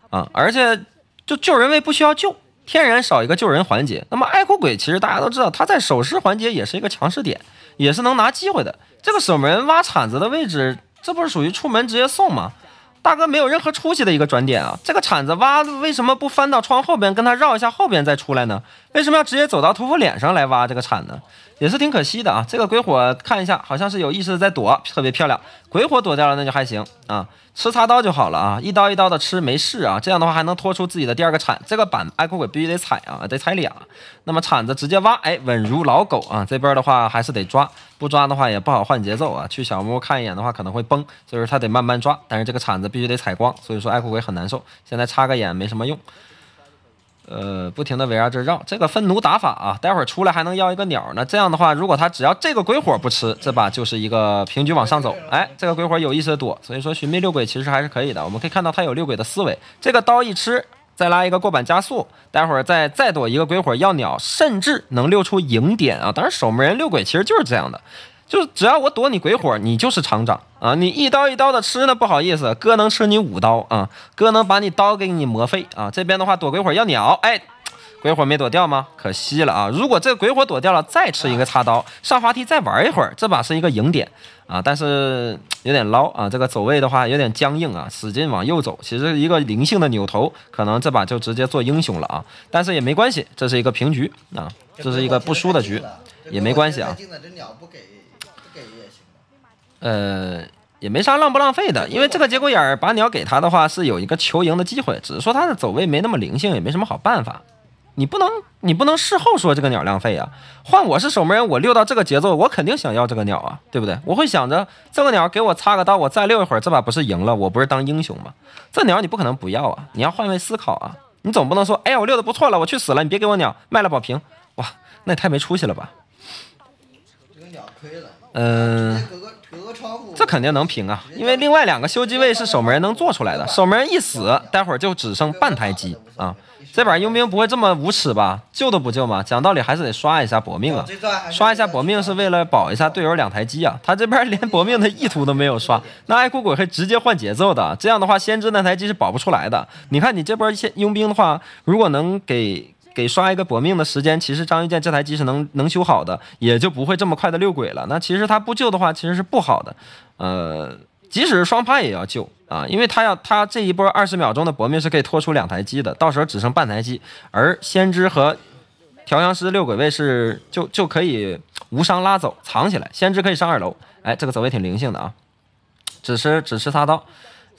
啊！而且就救人位不需要救，天然少一个救人环节。那么爱哭鬼其实大家都知道，他在守尸环节也是一个强势点，也是能拿机会的。这个守门挖铲子的位置，这不是属于出门直接送吗？大哥没有任何出息的一个转点啊！这个铲子挖，为什么不翻到窗后边跟他绕一下后边再出来呢？为什么要直接走到屠夫脸上来挖这个铲呢？也是挺可惜的啊，这个鬼火看一下，好像是有意识的在躲，特别漂亮。鬼火躲掉了，那就还行啊，吃插刀就好了啊，一刀一刀的吃没事啊，这样的话还能拖出自己的第二个铲。这个板爱哭鬼必须得踩啊，得踩俩。那么铲子直接挖，哎，稳如老狗啊。这边的话还是得抓，不抓的话也不好换节奏啊。去小木屋看一眼的话可能会崩，所以说他得慢慢抓。但是这个铲子必须得踩光，所以说爱哭鬼很难受。现在插个眼没什么用。呃，不停的围绕这绕，这个分奴打法啊，待会儿出来还能要一个鸟呢。这样的话，如果他只要这个鬼火不吃，这把就是一个平局往上走。哎，这个鬼火有意思的多，所以说寻觅六鬼其实还是可以的。我们可以看到他有六鬼的思维，这个刀一吃，再拉一个过板加速，待会儿再再躲一个鬼火要鸟，甚至能溜出赢点啊。当然守门人六鬼其实就是这样的。就只要我躲你鬼火，你就是厂长啊！你一刀一刀的吃呢，不好意思，哥能吃你五刀啊！哥能把你刀给你磨废啊！这边的话躲鬼火要鸟，哎，鬼火没躲掉吗？可惜了啊！如果这个鬼火躲掉了，再吃一个插刀，上滑梯再玩一会儿，这把是一个赢点啊！但是有点捞啊，这个走位的话有点僵硬啊，使劲往右走，其实一个灵性的扭头，可能这把就直接做英雄了啊！但是也没关系，这是一个平局啊，这是一个不输的局，也没关系啊。呃，也没啥浪不浪费的，因为这个节骨眼儿把鸟给他的话，是有一个求赢的机会，只是说他的走位没那么灵性，也没什么好办法。你不能，你不能事后说这个鸟浪费啊！换我是守门人，我溜到这个节奏，我肯定想要这个鸟啊，对不对？我会想着这个鸟给我擦个刀，我再溜一会儿，这把不是赢了，我不是当英雄吗？这鸟你不可能不要啊！你要换位思考啊，你总不能说，哎呀，我溜的不错了，我去死了，你别给我鸟卖了保平，哇，那也太没出息了吧！这个鸟亏了，嗯。这肯定能平啊，因为另外两个修机位是守门人能做出来的。守门人一死，待会儿就只剩半台机啊。这把佣兵不会这么无耻吧？救都不救吗？讲道理还是得刷一下搏命啊，刷一下搏命是为了保一下队友两台机啊。他这边连搏命的意图都没有刷，(laughs) 那爱哭鬼会直接换节奏的，这样的话先知那台机是保不出来的。你看你这波先佣兵的话，如果能给。给刷一个搏命的时间，其实张遇见这台机是能能修好的，也就不会这么快的六鬼了。那其实他不救的话，其实是不好的。呃，即使是双趴也要救啊，因为他要他这一波二十秒钟的搏命是可以拖出两台机的，到时候只剩半台机，而先知和调香师六鬼位是就就可以无伤拉走藏起来，先知可以上二楼。哎，这个走位挺灵性的啊，只吃只吃擦刀。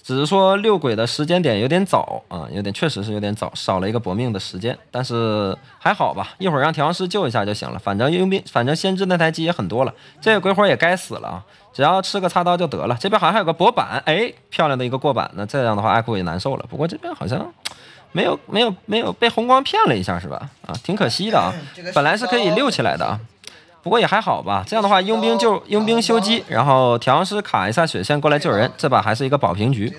只是说遛鬼的时间点有点早啊，有点确实是有点早，少了一个搏命的时间，但是还好吧，一会儿让调香师救一下就行了。反正佣兵，反正先知那台机也很多了，这个鬼火也该死了啊，只要吃个插刀就得了。这边好像还有个薄板，哎，漂亮的一个过板，那这样的话，哭鬼难受了。不过这边好像没有没有没有被红光骗了一下是吧？啊，挺可惜的啊，本来是可以溜起来的啊。不过也还好吧，这样的话佣兵救佣兵修机，然后调香师卡一下血线过来救人，这把还是一个保平局。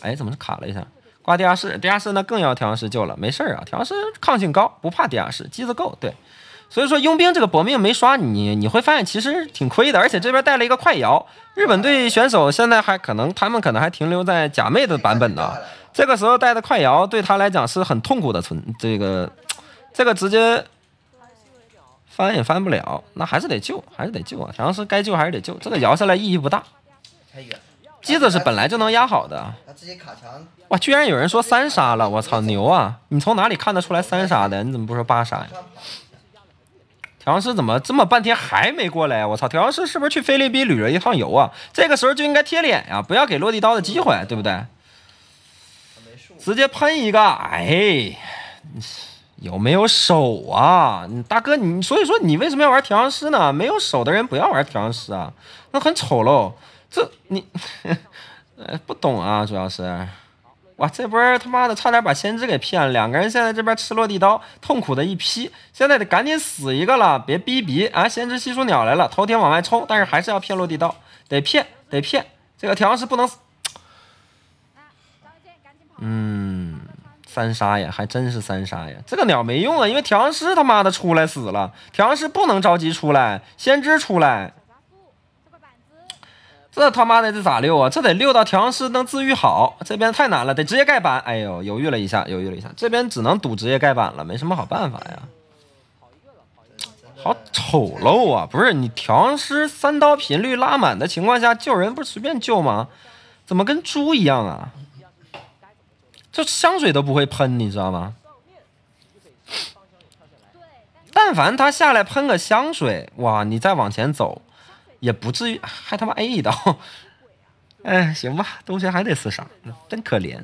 哎，怎么是卡了一下？挂地下室，地下室那更要调香师救了，没事儿啊，调香师抗性高，不怕地下室，机子够。对，所以说佣兵这个搏命没刷，你你会发现其实挺亏的，而且这边带了一个快摇，日本队选手现在还可能他们可能还停留在假妹的版本呢，这个时候带的快摇对他来讲是很痛苦的，存这个这个直接。翻也翻不了，那还是得救，还是得救啊！调香师该救还是得救，这个摇下来意义不大。接着是本来就能压好的，哇，居然有人说三杀了，我操牛啊！你从哪里看得出来三杀的？你怎么不说八杀呀？调香师怎么这么半天还没过来？我操，调香师是不是去菲律宾旅了一趟游啊？这个时候就应该贴脸呀，不要给落地刀的机会，对不对？直接喷一个，哎。有没有手啊，你大哥你所以说你为什么要玩调香师呢？没有手的人不要玩调香师啊，那很丑喽。这你呃 (laughs) 不懂啊，主要是，哇这波他妈的差点把先知给骗了，两个人现在这边吃落地刀，痛苦的一批，现在得赶紧死一个了，别逼逼啊！先知吸出鸟来了，头顶往外冲，但是还是要骗落地刀，得骗得骗，这个调香师不能死。嗯。三杀呀，还真是三杀呀！这个鸟没用啊，因为调香师他妈的出来死了。调香师不能着急出来，先知出来。这他妈的这咋溜啊？这得溜到调香师能自愈好。这边太难了，得直接盖板。哎呦，犹豫了一下，犹豫了一下，这边只能赌直接盖板了，没什么好办法呀。好丑陋啊！不是你调香师三刀频率拉满的情况下救人不是随便救吗？怎么跟猪一样啊？就香水都不会喷，你知道吗？但凡他下来喷个香水，哇，你再往前走，也不至于还他妈 A 一刀。(laughs) 哎，行吧，东轩还得四杀，真可怜，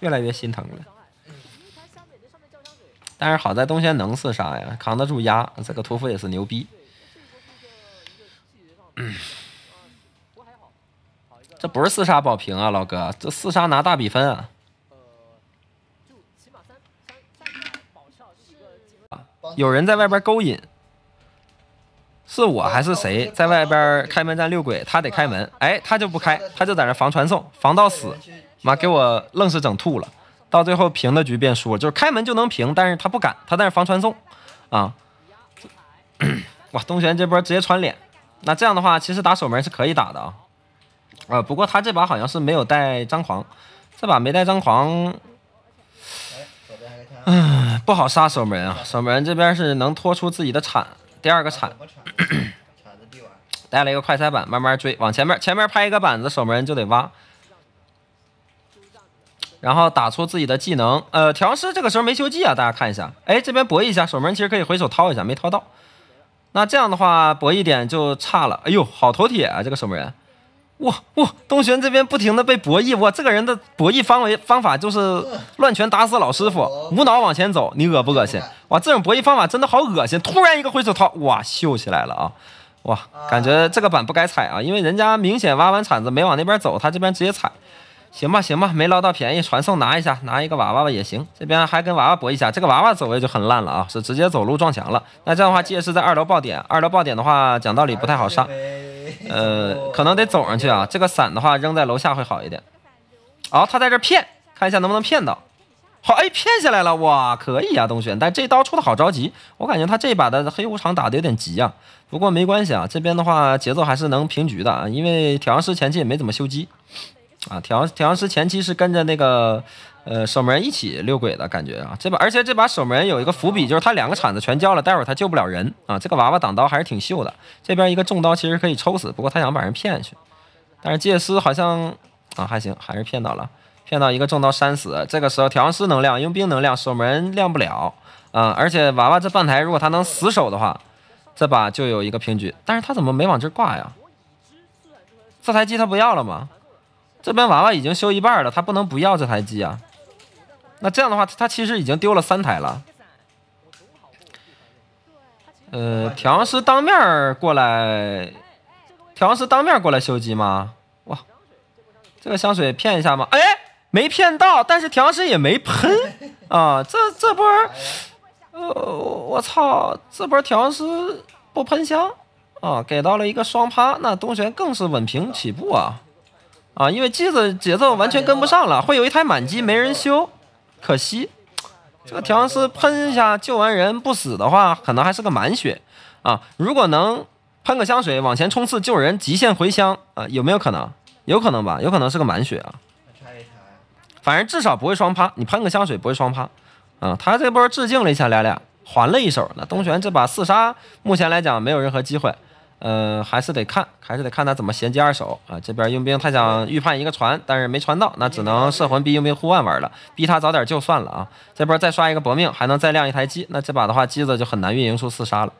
越来越心疼了。但是好在东轩能四杀呀，扛得住压，这个屠夫也是牛逼。这不是四杀保平啊，老哥，这四杀拿大比分啊。有人在外边勾引，是我还是谁在外边开门站遛鬼？他得开门，哎，他就不开，他就在那防传送，防到死，妈给我愣是整吐了。到最后平的局变输，就是开门就能平，但是他不敢，他在这防传送啊。(coughs) 哇，东玄这波直接穿脸，那这样的话，其实打守门是可以打的啊。呃，不过他这把好像是没有带张狂，这把没带张狂。嗯，不好杀守门人啊！守门人这边是能拖出自己的铲，第二个铲，(clears throat) 带了一个快拆板，慢慢追，往前面前面拍一个板子，守门人就得挖，然后打出自己的技能，呃，调师这个时候没修技啊，大家看一下，哎，这边博弈一下，守门其实可以回手掏一下，没掏到，那这样的话博弈点就差了，哎呦，好头铁啊，这个守门人。哇哇，东玄这边不停的被博弈，哇这个人的博弈方为方法就是乱拳打死老师傅，无脑往前走，你恶不恶心？哇，这种博弈方法真的好恶心！突然一个回手掏，哇秀起来了啊！哇，感觉这个板不该踩啊，因为人家明显挖完铲子没往那边走，他这边直接踩。行吧，行吧，没捞到便宜，传送拿一下，拿一个娃娃吧也行。这边还跟娃娃搏一下，这个娃娃走位就很烂了啊，是直接走路撞墙了。那这样的话，械师在二楼爆点，二楼爆点的话，讲道理不太好上，呃，可能得走上去啊。这个伞的话，扔在楼下会好一点。好，他在这骗，看一下能不能骗到。好，哎，骗下来了，哇，可以啊，冬雪。但这刀出的好着急，我感觉他这把的黑无常打的有点急啊。不过没关系啊，这边的话节奏还是能平局的啊，因为调香师前期也没怎么修机。啊，调调香师前期是跟着那个呃守门人一起遛鬼的感觉啊，这把而且这把守门人有一个伏笔，就是他两个铲子全交了，待会儿他救不了人啊。这个娃娃挡刀还是挺秀的，这边一个重刀其实可以抽死，不过他想把人骗去，但是械师好像啊还行，还是骗到了，骗到一个重刀扇死。这个时候调香师能量佣兵能量，守门人亮不了啊。而且娃娃这半台如果他能死守的话，这把就有一个平局。但是他怎么没往这挂呀？这台机他不要了吗？这边娃娃已经修一半了，他不能不要这台机啊。那这样的话，他其实已经丢了三台了。呃，调香师当面过来，调香师当面过来修机吗？哇，这个香水骗一下吗？哎，没骗到，但是调香师也没喷啊。这这波，呃，我操，这波调香师不喷香啊，给到了一个双趴。那东玄更是稳平起步啊。啊，因为机子节奏完全跟不上了，会有一台满机没人修，可惜。这个调香师喷一下救完人不死的话，可能还是个满血啊。如果能喷个香水往前冲刺救人，极限回香啊，有没有可能？有可能吧，有可能是个满血啊。反正至少不会双趴，你喷个香水不会双趴啊。他这波致敬了一下俩俩，还了一手。那东玄这把四杀，目前来讲没有任何机会。呃，还是得看，还是得看他怎么衔接二手啊。这边佣兵他想预判一个传，但是没传到，那只能摄魂逼佣兵护腕玩了，逼他早点救算了啊。这边再刷一个搏命，还能再亮一台机，那这把的话机子就很难运营出四杀了。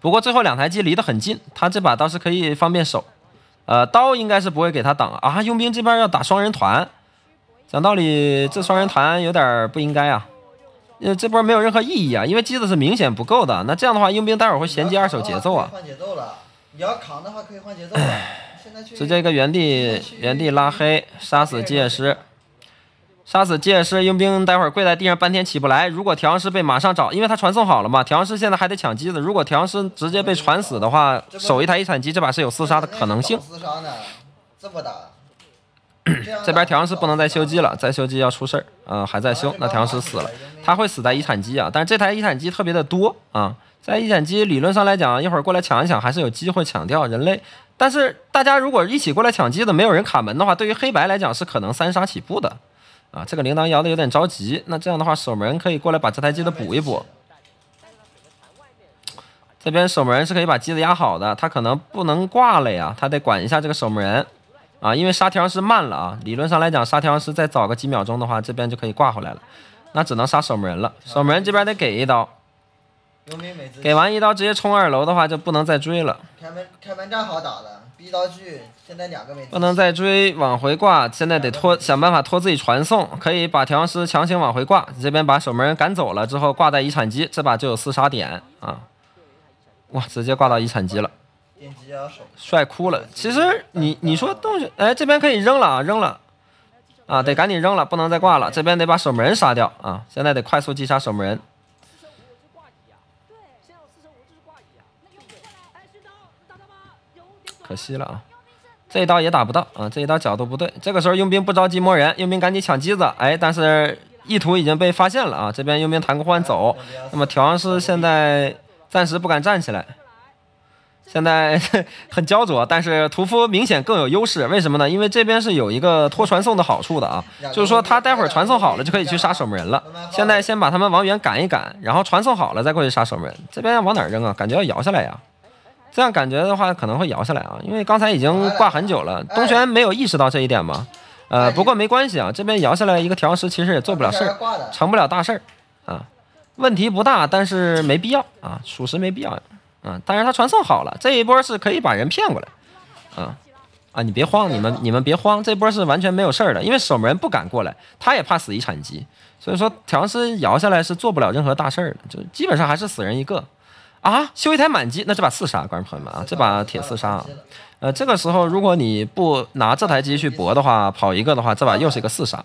不过最后两台机离得很近，他这把倒是可以方便守。呃，刀应该是不会给他挡啊。佣兵这边要打双人团，讲道理这双人团有点不应该啊。呃，这波没有任何意义啊，因为机子是明显不够的。那这样的话，佣兵待会儿会衔接二手节奏啊。换节奏了，你要扛的话可以换节奏。直接一个原地原地拉黑，杀死机械师，杀死机械师，佣兵待会儿跪在地上半天起不来。如果调香师被马上找，因为他传送好了嘛。调香师现在还得抢机子，如果调香师直接被传死的话，守一台遗产机，这把是有四杀的可能性。(clears throat) 这边调香师不能再修机了，再修机要出事儿。嗯，还在修，那调香师死了，他会死在遗产机啊。但是这台遗产机特别的多啊，在遗产机理论上来讲，一会儿过来抢一抢还是有机会抢掉人类。但是大家如果一起过来抢机子，没有人卡门的话，对于黑白来讲是可能三杀起步的啊。这个铃铛摇的有点着急，那这样的话守门可以过来把这台机子补一补。这边守门人是可以把机子压好的，他可能不能挂了呀，他得管一下这个守门人。啊，因为沙条是慢了啊，理论上来讲，沙条是再早个几秒钟的话，这边就可以挂回来了，那只能杀守门人了。守门人这边得给一刀，给完一刀直接冲二楼的话就不能再追了。开门开门战好打的，逼刀具，现在两个没。不能再追，往回挂，现在得拖，想办法拖自己传送，可以把条香师强行往回挂。这边把守门人赶走了之后，挂在遗产机，这把就有四杀点啊。哇，直接挂到遗产机了。帅哭了！其实你你说动西，哎，这边可以扔了啊，扔了啊，得赶紧扔了，不能再挂了。这边得把守门人杀掉啊，现在得快速击杀守门人。可惜了啊，这一刀也打不到啊，这一刀角度不对。这个时候佣兵不着急摸人，佣兵赶紧抢机子，哎，但是意图已经被发现了啊。这边佣兵弹个换走，那么调香师现在暂时不敢站起来。现在 (laughs) 很焦灼，但是屠夫明显更有优势，为什么呢？因为这边是有一个拖传送的好处的啊，就是说他待会儿传送好了就可以去杀守门人了。现在先把他们往远赶一赶，然后传送好了再过去杀守门人。这边要往哪扔啊？感觉要摇下来呀，这样感觉的话可能会摇下来啊，因为刚才已经挂很久了。东玄没有意识到这一点吗？呃，不过没关系啊，这边摇下来一个调师其实也做不了事儿，成不了大事儿啊，问题不大，但是没必要啊，属实没必要。嗯，但是他传送好了，这一波是可以把人骗过来。嗯，啊，你别慌，你们你们别慌，这波是完全没有事儿的，因为守门人不敢过来，他也怕死一产机，所以说调师摇下来是做不了任何大事儿的，就基本上还是死人一个。啊，修一台满级，那这把四杀，观众朋友们啊，这把铁四杀。啊，呃，这个时候如果你不拿这台机去搏的话，跑一个的话，这把又是一个四杀。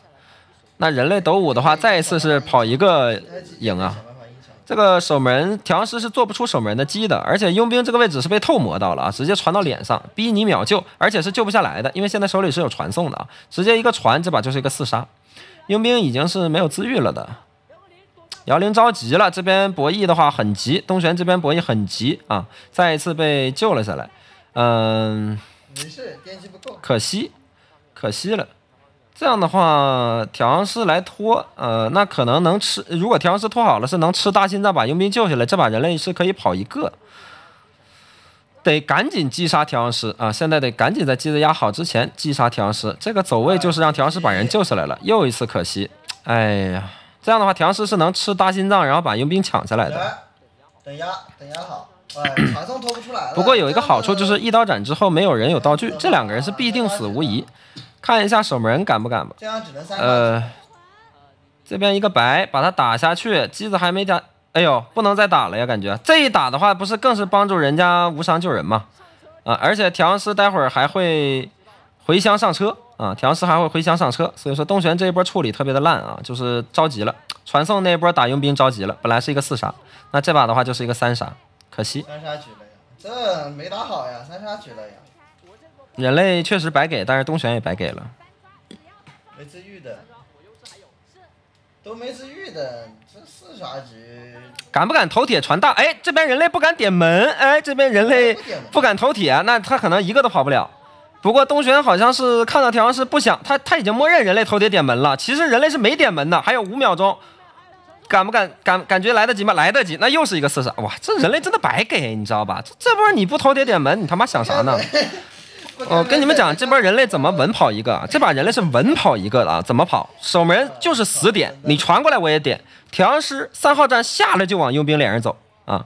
那人类斗五的话，再一次是跑一个赢啊。这个守门调香师是做不出守门的鸡的，而且佣兵这个位置是被透磨到了啊，直接传到脸上，逼你秒救，而且是救不下来的，因为现在手里是有传送的啊，直接一个传，这把就是一个四杀，佣兵已经是没有自愈了的，姚玲着急了，这边博弈的话很急，东玄这边博弈很急啊，再一次被救了下来，嗯，没事，电机不够，可惜，可惜了。这样的话，调香师来拖，呃，那可能能吃。如果调香师拖好了，是能吃大心脏，把佣兵救下来。这把人类是可以跑一个，得赶紧击杀调香师啊！现在得赶紧在机子压好之前击杀调香师。这个走位就是让调香师把人救下来了，又一次可惜。哎呀，这样的话，调香师是能吃大心脏，然后把佣兵抢下来的。等压，等压好，哎，传送拖不出来。不过有一个好处就是一刀斩之后没有人有道具，这两个人是必定死无疑。看一下守门人敢不敢吧。这样只能三呃，这边一个白，把他打下去，机子还没打，哎呦，不能再打了呀，感觉这一打的话，不是更是帮助人家无伤救人吗？啊，而且调香师待会儿还会回箱上车啊，调香师还会回箱上车，所以说东玄这一波处理特别的烂啊，就是着急了，传送那一波打佣兵着急了，本来是一个四杀，那这把的话就是一个三杀，可惜。三杀局了呀，这没打好呀，三杀局了呀。人类确实白给，但是东玄也白给了。没治愈的，都没治愈的，这四啥级？敢不敢投铁传大？哎，这边人类不敢点门，哎，这边人类不敢投铁，那他可能一个都跑不了。不过东玄好像是看到调香是不想他，他已经默认人类投铁点门了。其实人类是没点门的，还有五秒钟，敢不敢？感感觉来得及吗？来得及？那又是一个四杀！哇，这人类真的白给，你知道吧？这这波你不投铁点门，你他妈想啥呢？(laughs) 我跟你们讲，这波人类怎么稳跑一个？这把人类是稳跑一个的啊！怎么跑？守门就是死点，你传过来我也点。调香师三号站下来就往佣兵脸上走啊！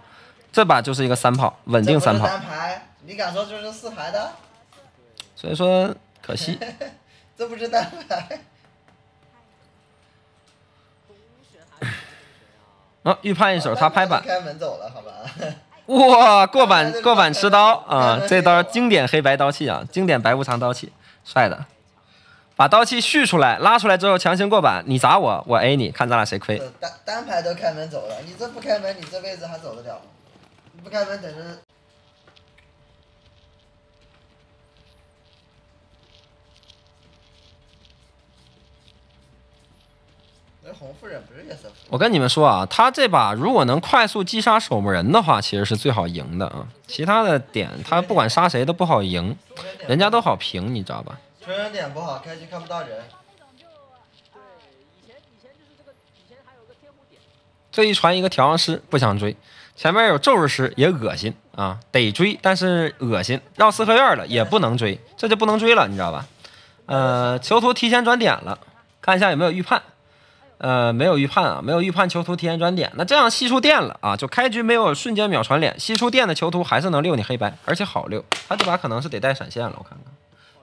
这把就是一个三跑，稳定三跑。排，你敢说这是四排的？所以说可惜。(laughs) 这不是单排。啊，(laughs) 预判一手，他拍板。开门走了，好吧。哇，过板过板吃刀啊！这刀经典黑白刀气啊，经典白无常刀气，帅的！把刀气续出来，拉出来之后强行过板，你砸我，我 A 你，看咱俩谁亏？单单排都开门走了，你这不开门，你这辈子还走得了吗？不开门等着。红夫人不是我跟你们说啊，他这把如果能快速击杀守墓人的话，其实是最好赢的啊。其他的点，他不管杀谁都不好赢，人家都好评，你知道吧？传人点不好，开局看不到人。这一传一个调香师，不想追，前面有咒术师也恶心啊，得追，但是恶心，绕四合院了也不能追，这就不能追了，你知道吧？呃，囚徒提前转点了，看一下有没有预判。呃，没有预判啊，没有预判，囚徒提前转点，那这样吸出电了啊，就开局没有瞬间秒传脸，吸出电的囚徒还是能溜你黑白，而且好溜，他这把可能是得带闪现了，我看看，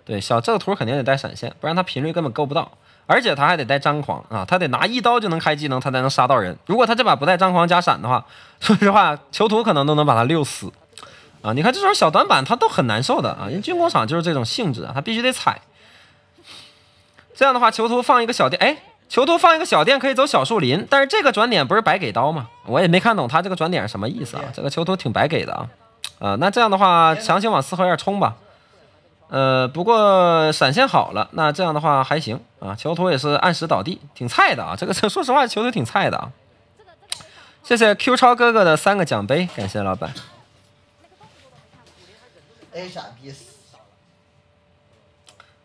对，小这个图肯定得带闪现，不然他频率根本够不到，而且他还得带张狂啊，他得拿一刀就能开技能，他才能杀到人，如果他这把不带张狂加闪的话，说实话，囚徒可能都能把他溜死啊，你看这种小短板他都很难受的啊，因为军工厂就是这种性质啊，他必须得踩，这样的话，囚徒放一个小电，哎。囚徒放一个小店可以走小树林，但是这个转点不是白给刀吗？我也没看懂他这个转点是什么意思啊！这个囚徒挺白给的啊，呃，那这样的话强行往四合院冲吧，呃，不过闪现好了，那这样的话还行啊。囚徒也是按时倒地，挺菜的啊。这个 (laughs) 说实话，囚徒挺菜的啊。谢谢 Q 超哥哥的三个奖杯，感谢老板。闪傻逼。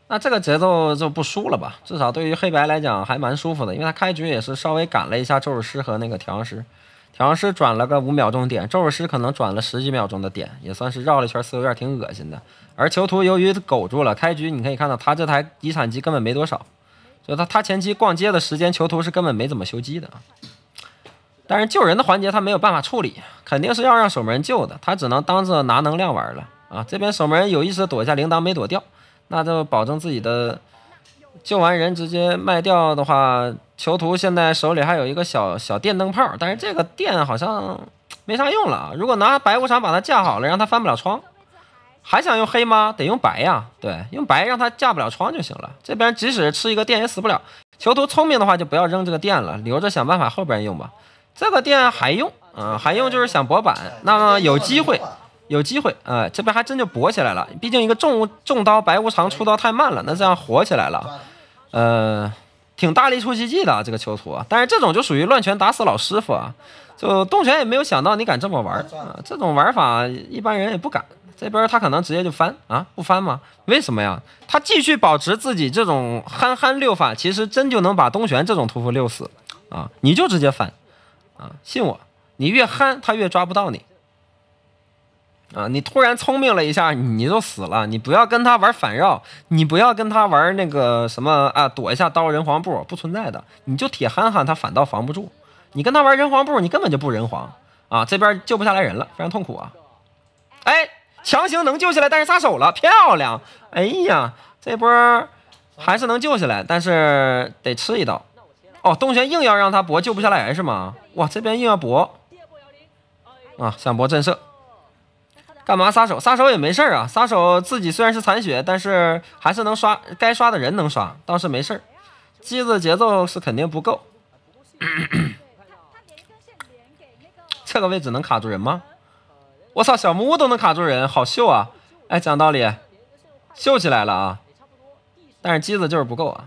那这个节奏就不输了吧？至少对于黑白来讲还蛮舒服的，因为他开局也是稍微赶了一下咒术师和那个调香师，调香师转了个五秒钟点，咒术师可能转了十几秒钟的点，也算是绕了一圈，四路有点挺恶心的。而囚徒由于苟住了，开局你可以看到他这台遗产机根本没多少，就他他前期逛街的时间，囚徒是根本没怎么修机的啊。但是救人的环节他没有办法处理，肯定是要让守门人救的，他只能当着拿能量玩了啊。这边守门人有意识躲一下铃铛没躲掉。那就保证自己的救完人直接卖掉的话，囚徒现在手里还有一个小小电灯泡，但是这个电好像没啥用了。如果拿白无常把它架好了，让它翻不了窗，还想用黑吗？得用白呀，对，用白让它架不了窗就行了。这边即使吃一个电也死不了。囚徒聪明的话就不要扔这个电了，留着想办法后边用吧。这个电还用，嗯，还用就是想博板，那么有机会。有机会，哎，这边还真就搏起来了。毕竟一个重重刀白无常出刀太慢了，那这样活起来了，呃，挺大力出奇迹的这个囚徒。但是这种就属于乱拳打死老师傅，啊，就东玄也没有想到你敢这么玩儿，这种玩法一般人也不敢。这边他可能直接就翻啊，不翻吗？为什么呀？他继续保持自己这种憨憨六法，其实真就能把东玄这种屠夫六死啊！你就直接翻啊，信我，你越憨他越抓不到你。啊！你突然聪明了一下，你就死了。你不要跟他玩反绕，你不要跟他玩那个什么啊，躲一下刀人皇步不存在的。你就铁憨憨，他反倒防不住。你跟他玩人皇步，你根本就不人皇啊！这边救不下来人了，非常痛苦啊！哎，强行能救下来，但是撒手了，漂亮！哎呀，这波还是能救下来，但是得吃一刀。哦，东玄硬要让他搏，救不下来是吗？哇，这边硬要搏啊，想搏震慑。干嘛撒手？撒手也没事儿啊！撒手，自己虽然是残血，但是还是能刷，该刷的人能刷，倒是没事儿。机子节奏是肯定不够。这个位置能卡住人吗？我操，小木屋都能卡住人，好秀啊！哎，讲道理，秀起来了啊！但是机子就是不够啊。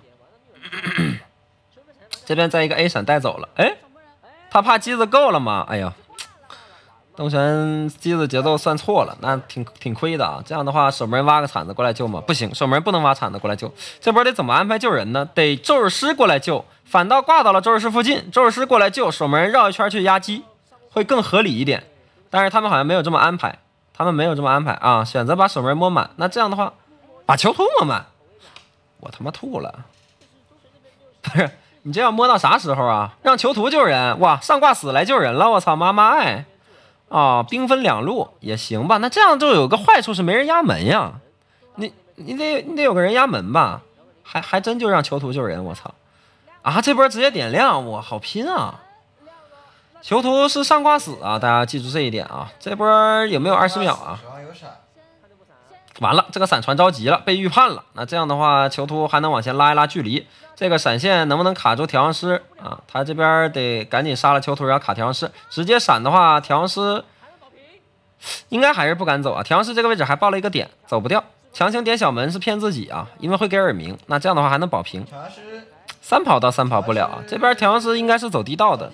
这边再一个 A 闪带走了，哎，他怕机子够了吗？哎呀！东玄机子节奏算错了，那挺挺亏的啊！这样的话，守门人挖个铲子过来救吗？不行，守门人不能挖铲子过来救。这波得怎么安排救人呢？得咒师过来救，反倒挂到了咒师附近。咒师过来救，守门人绕一圈去压机，会更合理一点。但是他们好像没有这么安排，他们没有这么安排啊！选择把守门人摸满，那这样的话，把囚徒摸满，我他妈吐了！(laughs) 不是你这要摸到啥时候啊？让囚徒救人哇！上挂死来救人了，我操，妈妈爱！啊，兵分两路也行吧，那这样就有个坏处是没人压门呀，你你得你得有个人压门吧，还还真就让囚徒救人，我操！啊，这波直接点亮，我好拼啊！囚徒是上挂死啊，大家记住这一点啊，这波有没有二十秒啊？完了，这个闪传着急了，被预判了。那这样的话，囚徒还能往前拉一拉距离。这个闪现能不能卡住调香师啊？他这边得赶紧杀了囚徒，然后卡调香师。直接闪的话，调香师应该还是不敢走啊。调香师这个位置还爆了一个点，走不掉。强行点小门是骗自己啊，因为会给耳鸣。那这样的话还能保平。三跑倒三跑不了，啊。这边调香师应该是走地道的。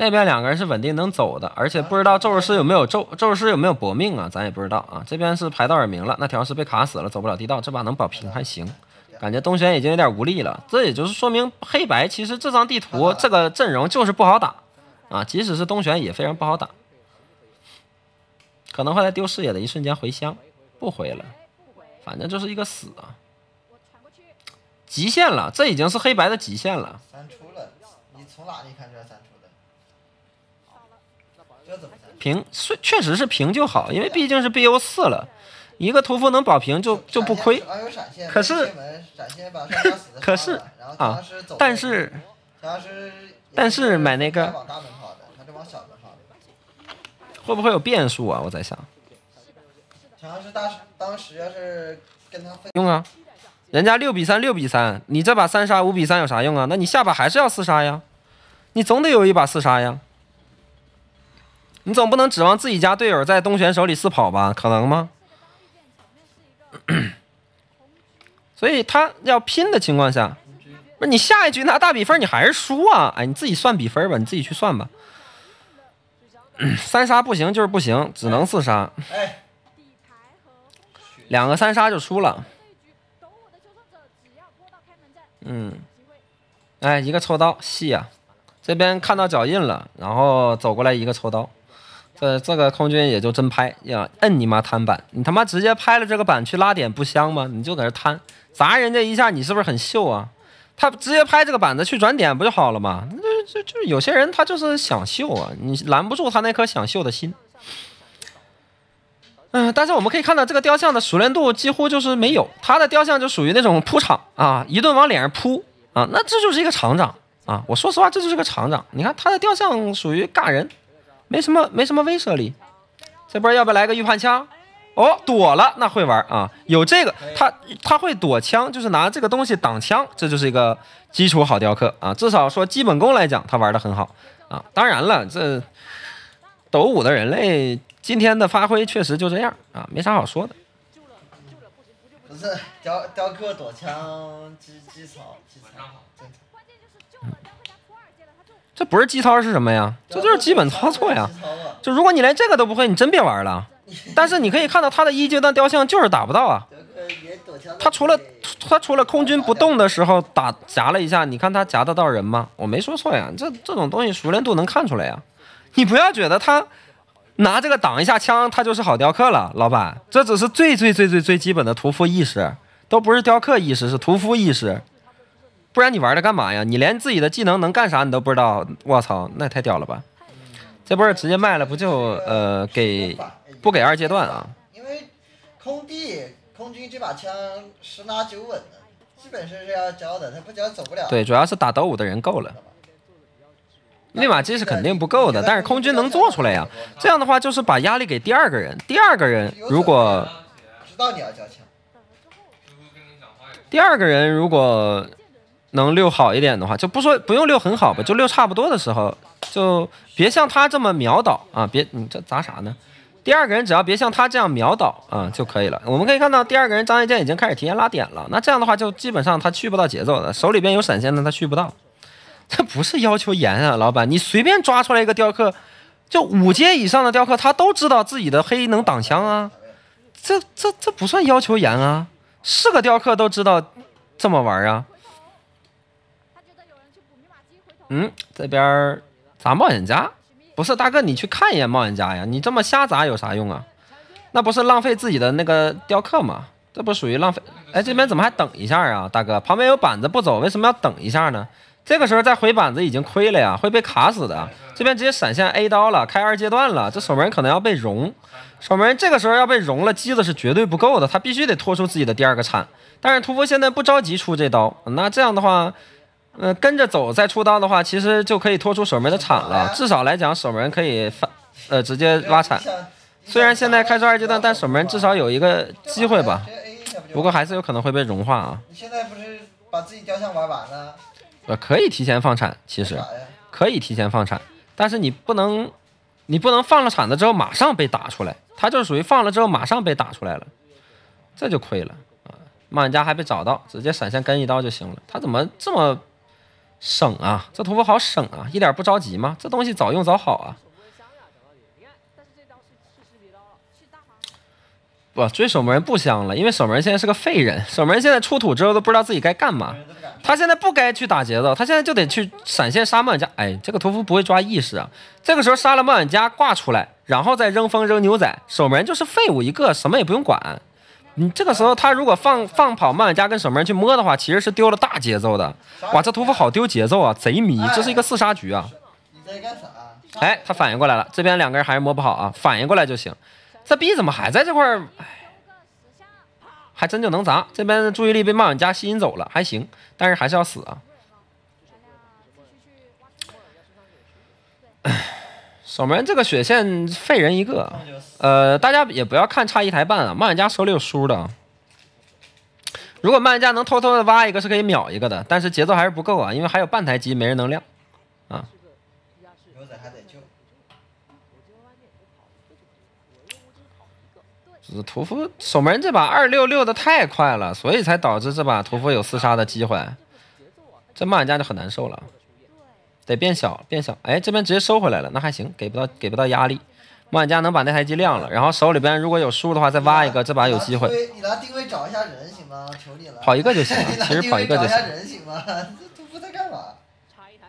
那边两个人是稳定能走的，而且不知道咒术师有没有咒咒术师有没有搏命啊，咱也不知道啊。这边是排到耳鸣了，那条是被卡死了，走不了地道，这把能保平还行，感觉东玄已经有点无力了。这也就是说明黑白其实这张地图这个阵容就是不好打啊，即使是东玄也非常不好打。可能会在丢视野的一瞬间回香，不回了，反正就是一个死啊，极限了，这已经是黑白的极限了。平是确实是平就好，因为毕竟是 BO 四了，一个屠夫能保平就就不亏。可是，可是啊，但是，但是买那个会不会有变数啊？我在想，用啊，人家六比三六比三，你这把三杀五比三有啥用啊？那你下把还是要四杀呀？你总得有一把四杀呀。你总不能指望自己家队友在东玄手里四跑吧？可能吗？(clears throat) 所以他要拼的情况下，不是你下一局拿大比分你还是输啊！哎，你自己算比分吧，你自己去算吧。三杀不行，就是不行，只能四杀。两个三杀就输了。嗯，哎，一个抽刀，细啊！这边看到脚印了，然后走过来一个抽刀。这这个空军也就真拍呀，摁你妈摊板，你他妈直接拍了这个板去拉点不香吗？你就在那摊砸人家一下，你是不是很秀啊？他直接拍这个板子去转点不就好了吗？那就就就有些人他就是想秀啊，你拦不住他那颗想秀的心。嗯，但是我们可以看到这个雕像的熟练度几乎就是没有，他的雕像就属于那种铺场啊，一顿往脸上铺啊，那这就是一个厂长啊，我说实话这就是个厂长，你看他的雕像属于尬人。没什么，没什么威慑力。这波要不要来个预判枪？哦，躲了，那会玩啊。有这个，他他会躲枪，就是拿这个东西挡枪，这就是一个基础好雕刻啊。至少说基本功来讲，他玩的很好啊。当然了，这斗舞的人类今天的发挥确实就这样啊，没啥好说的。不是雕雕刻躲枪基草是救巧。这不是基操是什么呀？这就是基本操作呀。就如果你连这个都不会，你真别玩了。(laughs) 但是你可以看到他的一阶段雕像就是打不到啊。他除了他除了空军不动的时候打夹了一下，你看他夹得到人吗？我没说错呀，这这种东西熟练度能看出来呀。你不要觉得他拿这个挡一下枪，他就是好雕刻了，老板。这只是最最最最最基本的屠夫意识，都不是雕刻意识，是屠夫意识。不然你玩它干嘛呀？你连自己的技能能干啥你都不知道，我操，那太屌了吧！这不是直接卖了，不就呃给不给二阶段啊？因为空地空军这把枪十拿九稳，基本是是要交的，他不交走不了。对，主要是打斗五的人够了，立马机是肯定不够的，但是空军能做出来呀。这样的话就是把压力给第二个人，第二个人如果，知道你要交枪。第二个人如果。能六好一点的话，就不说不用六很好吧，就六差不多的时候，就别像他这么秒倒啊！别你这砸啥呢？第二个人只要别像他这样秒倒啊就可以了。我们可以看到，第二个人张一剑已经开始提前拉点了。那这样的话，就基本上他去不到节奏的，手里边有闪现的他去不到。(laughs) 这不是要求严啊，老板，你随便抓出来一个雕刻，就五阶以上的雕刻，他都知道自己的黑能挡枪啊。这这这不算要求严啊，是个雕刻都知道这么玩啊。嗯，这边砸冒险家，不是大哥，你去看一眼冒险家呀！你这么瞎砸有啥用啊？那不是浪费自己的那个雕刻吗？这不属于浪费。哎，这边怎么还等一下啊，大哥？旁边有板子不走，为什么要等一下呢？这个时候再回板子已经亏了呀，会被卡死的。这边直接闪现 A 刀了，开二阶段了，这守门人可能要被融。守门人这个时候要被融了，机子是绝对不够的，他必须得拖出自己的第二个铲。但是屠夫现在不着急出这刀，那这样的话。嗯，跟着走再出刀的话，其实就可以拖出守门的铲了。至少来讲，守门可以放，呃，直接挖铲。虽然现在开出二阶段，但守门至少有一个机会吧。不过还是有可能会被融化啊。你现在不是把自己雕像玩完了？呃，可以提前放铲，其实可以提前放铲，但是你不能，你不能放了铲子之后马上被打出来，他就属于放了之后马上被打出来了，这就亏了啊。马家还被找到，直接闪现跟一刀就行了。他怎么这么？省啊，这屠夫好省啊，一点不着急吗？这东西早用早好啊。不追守门人不香了，因为守门人现在是个废人。(laughs) 守门人现在出土之后都不知道自己该干嘛，他现在不该去打节奏，他现在就得去闪现杀冒险家。哎，这个屠夫不会抓意识啊，这个时候杀了冒险家挂出来，然后再扔风扔牛仔，守门人就是废物一个，什么也不用管。你这个时候，他如果放放跑冒险加跟守门去摸的话，其实是丢了大节奏的。哇，这屠夫好丢节奏啊，贼迷，这是一个四杀局啊！你在干啥？哎，他反应过来了，这边两个人还是摸不好啊，反应过来就行。这逼怎么还在这块儿？还真就能砸。这边注意力被冒险家吸引走了，还行，但是还是要死啊。守门这个血线废人一个，呃，大家也不要看差一台半冒险家手里有书的，如果卖家能偷偷的挖一个是可以秒一个的，但是节奏还是不够啊，因为还有半台机没人能亮啊。屠夫守门这把二六六的太快了，所以才导致这把屠夫有四杀的机会，这险家就很难受了。得变小，变小，哎，这边直接收回来了，那还行，给不到，给不到压力。险家能把那台机亮了，然后手里边如果有数的话，再挖一个，这把有机会。你拿定位找一下人行吗？求你了。跑一个就行，(laughs) 其实跑一个就行。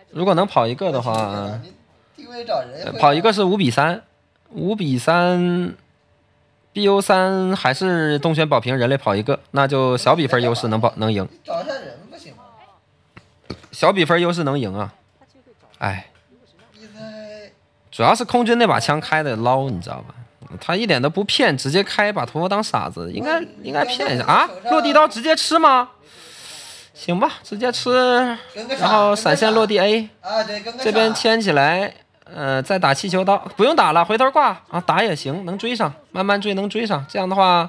如果能跑一个的话，跑一个是五比三，五比三，BO 三还是东玄保平人类跑一个，那就小比分优势能保能赢。找一下人不行吗？小比分优势能赢啊。哎，主要是空军那把枪开的捞，你知道吧？他一点都不骗，直接开把屠夫当傻子，应该应该骗一下啊！落地刀直接吃吗？行吧，直接吃，然后闪现落地 A，这边牵起来，呃，再打气球刀，不用打了，回头挂啊，打也行，能追上，慢慢追能追上。这样的话，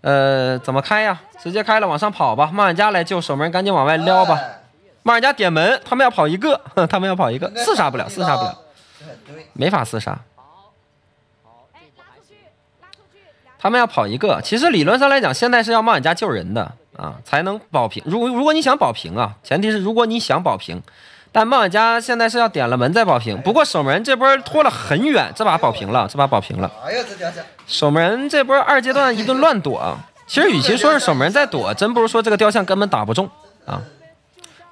呃，怎么开呀？直接开了，往上跑吧，冒险家来救守门，赶紧往外撩吧。冒险家点门，他们要跑一个，(laughs) 他们要跑一个，四杀不了，四杀不了，没法四杀。他们要跑一个，其实理论上来讲，现在是要冒险家救人的啊，才能保平。如果如果你想保平啊，前提是如果你想保平，但冒险家现在是要点了门再保平。不过守门这波拖了很远，这把保平了，这把保平了。哎呀，这守门人这波二阶段一顿乱躲，其实与其说是守门在躲，真不如说这个雕像根本打不中啊。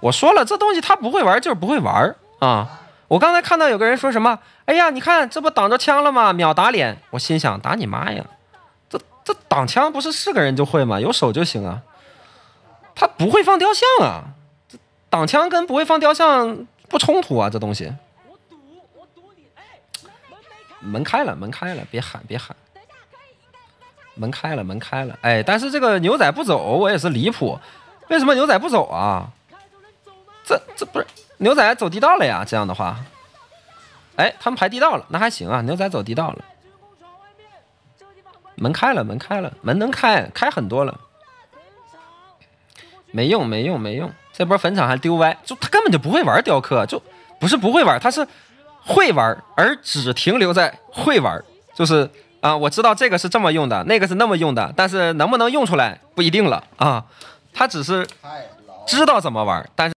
我说了，这东西他不会玩就是不会玩啊！我刚才看到有个人说什么：“哎呀，你看这不挡着枪了吗？”秒打脸！我心想：“打你妈呀！这这挡枪不是是个人就会吗？有手就行啊！”他不会放雕像啊！这挡枪跟不会放雕像不冲突啊！这东西。我赌，我赌你哎！门开。门开了，门开了！别喊，别喊！门开了，门开了！哎，但是这个牛仔不走，我也是离谱！为什么牛仔不走啊？这这不是牛仔走地道了呀？这样的话，哎，他们排地道了，那还行啊。牛仔走地道了，门开了，门开了，门能开，开很多了。没用，没用，没用。这波坟场还丢歪，就他根本就不会玩雕刻，就不是不会玩，他是会玩，而只停留在会玩，就是啊，我知道这个是这么用的，那个是那么用的，但是能不能用出来不一定了啊。他只是知道怎么玩，但是。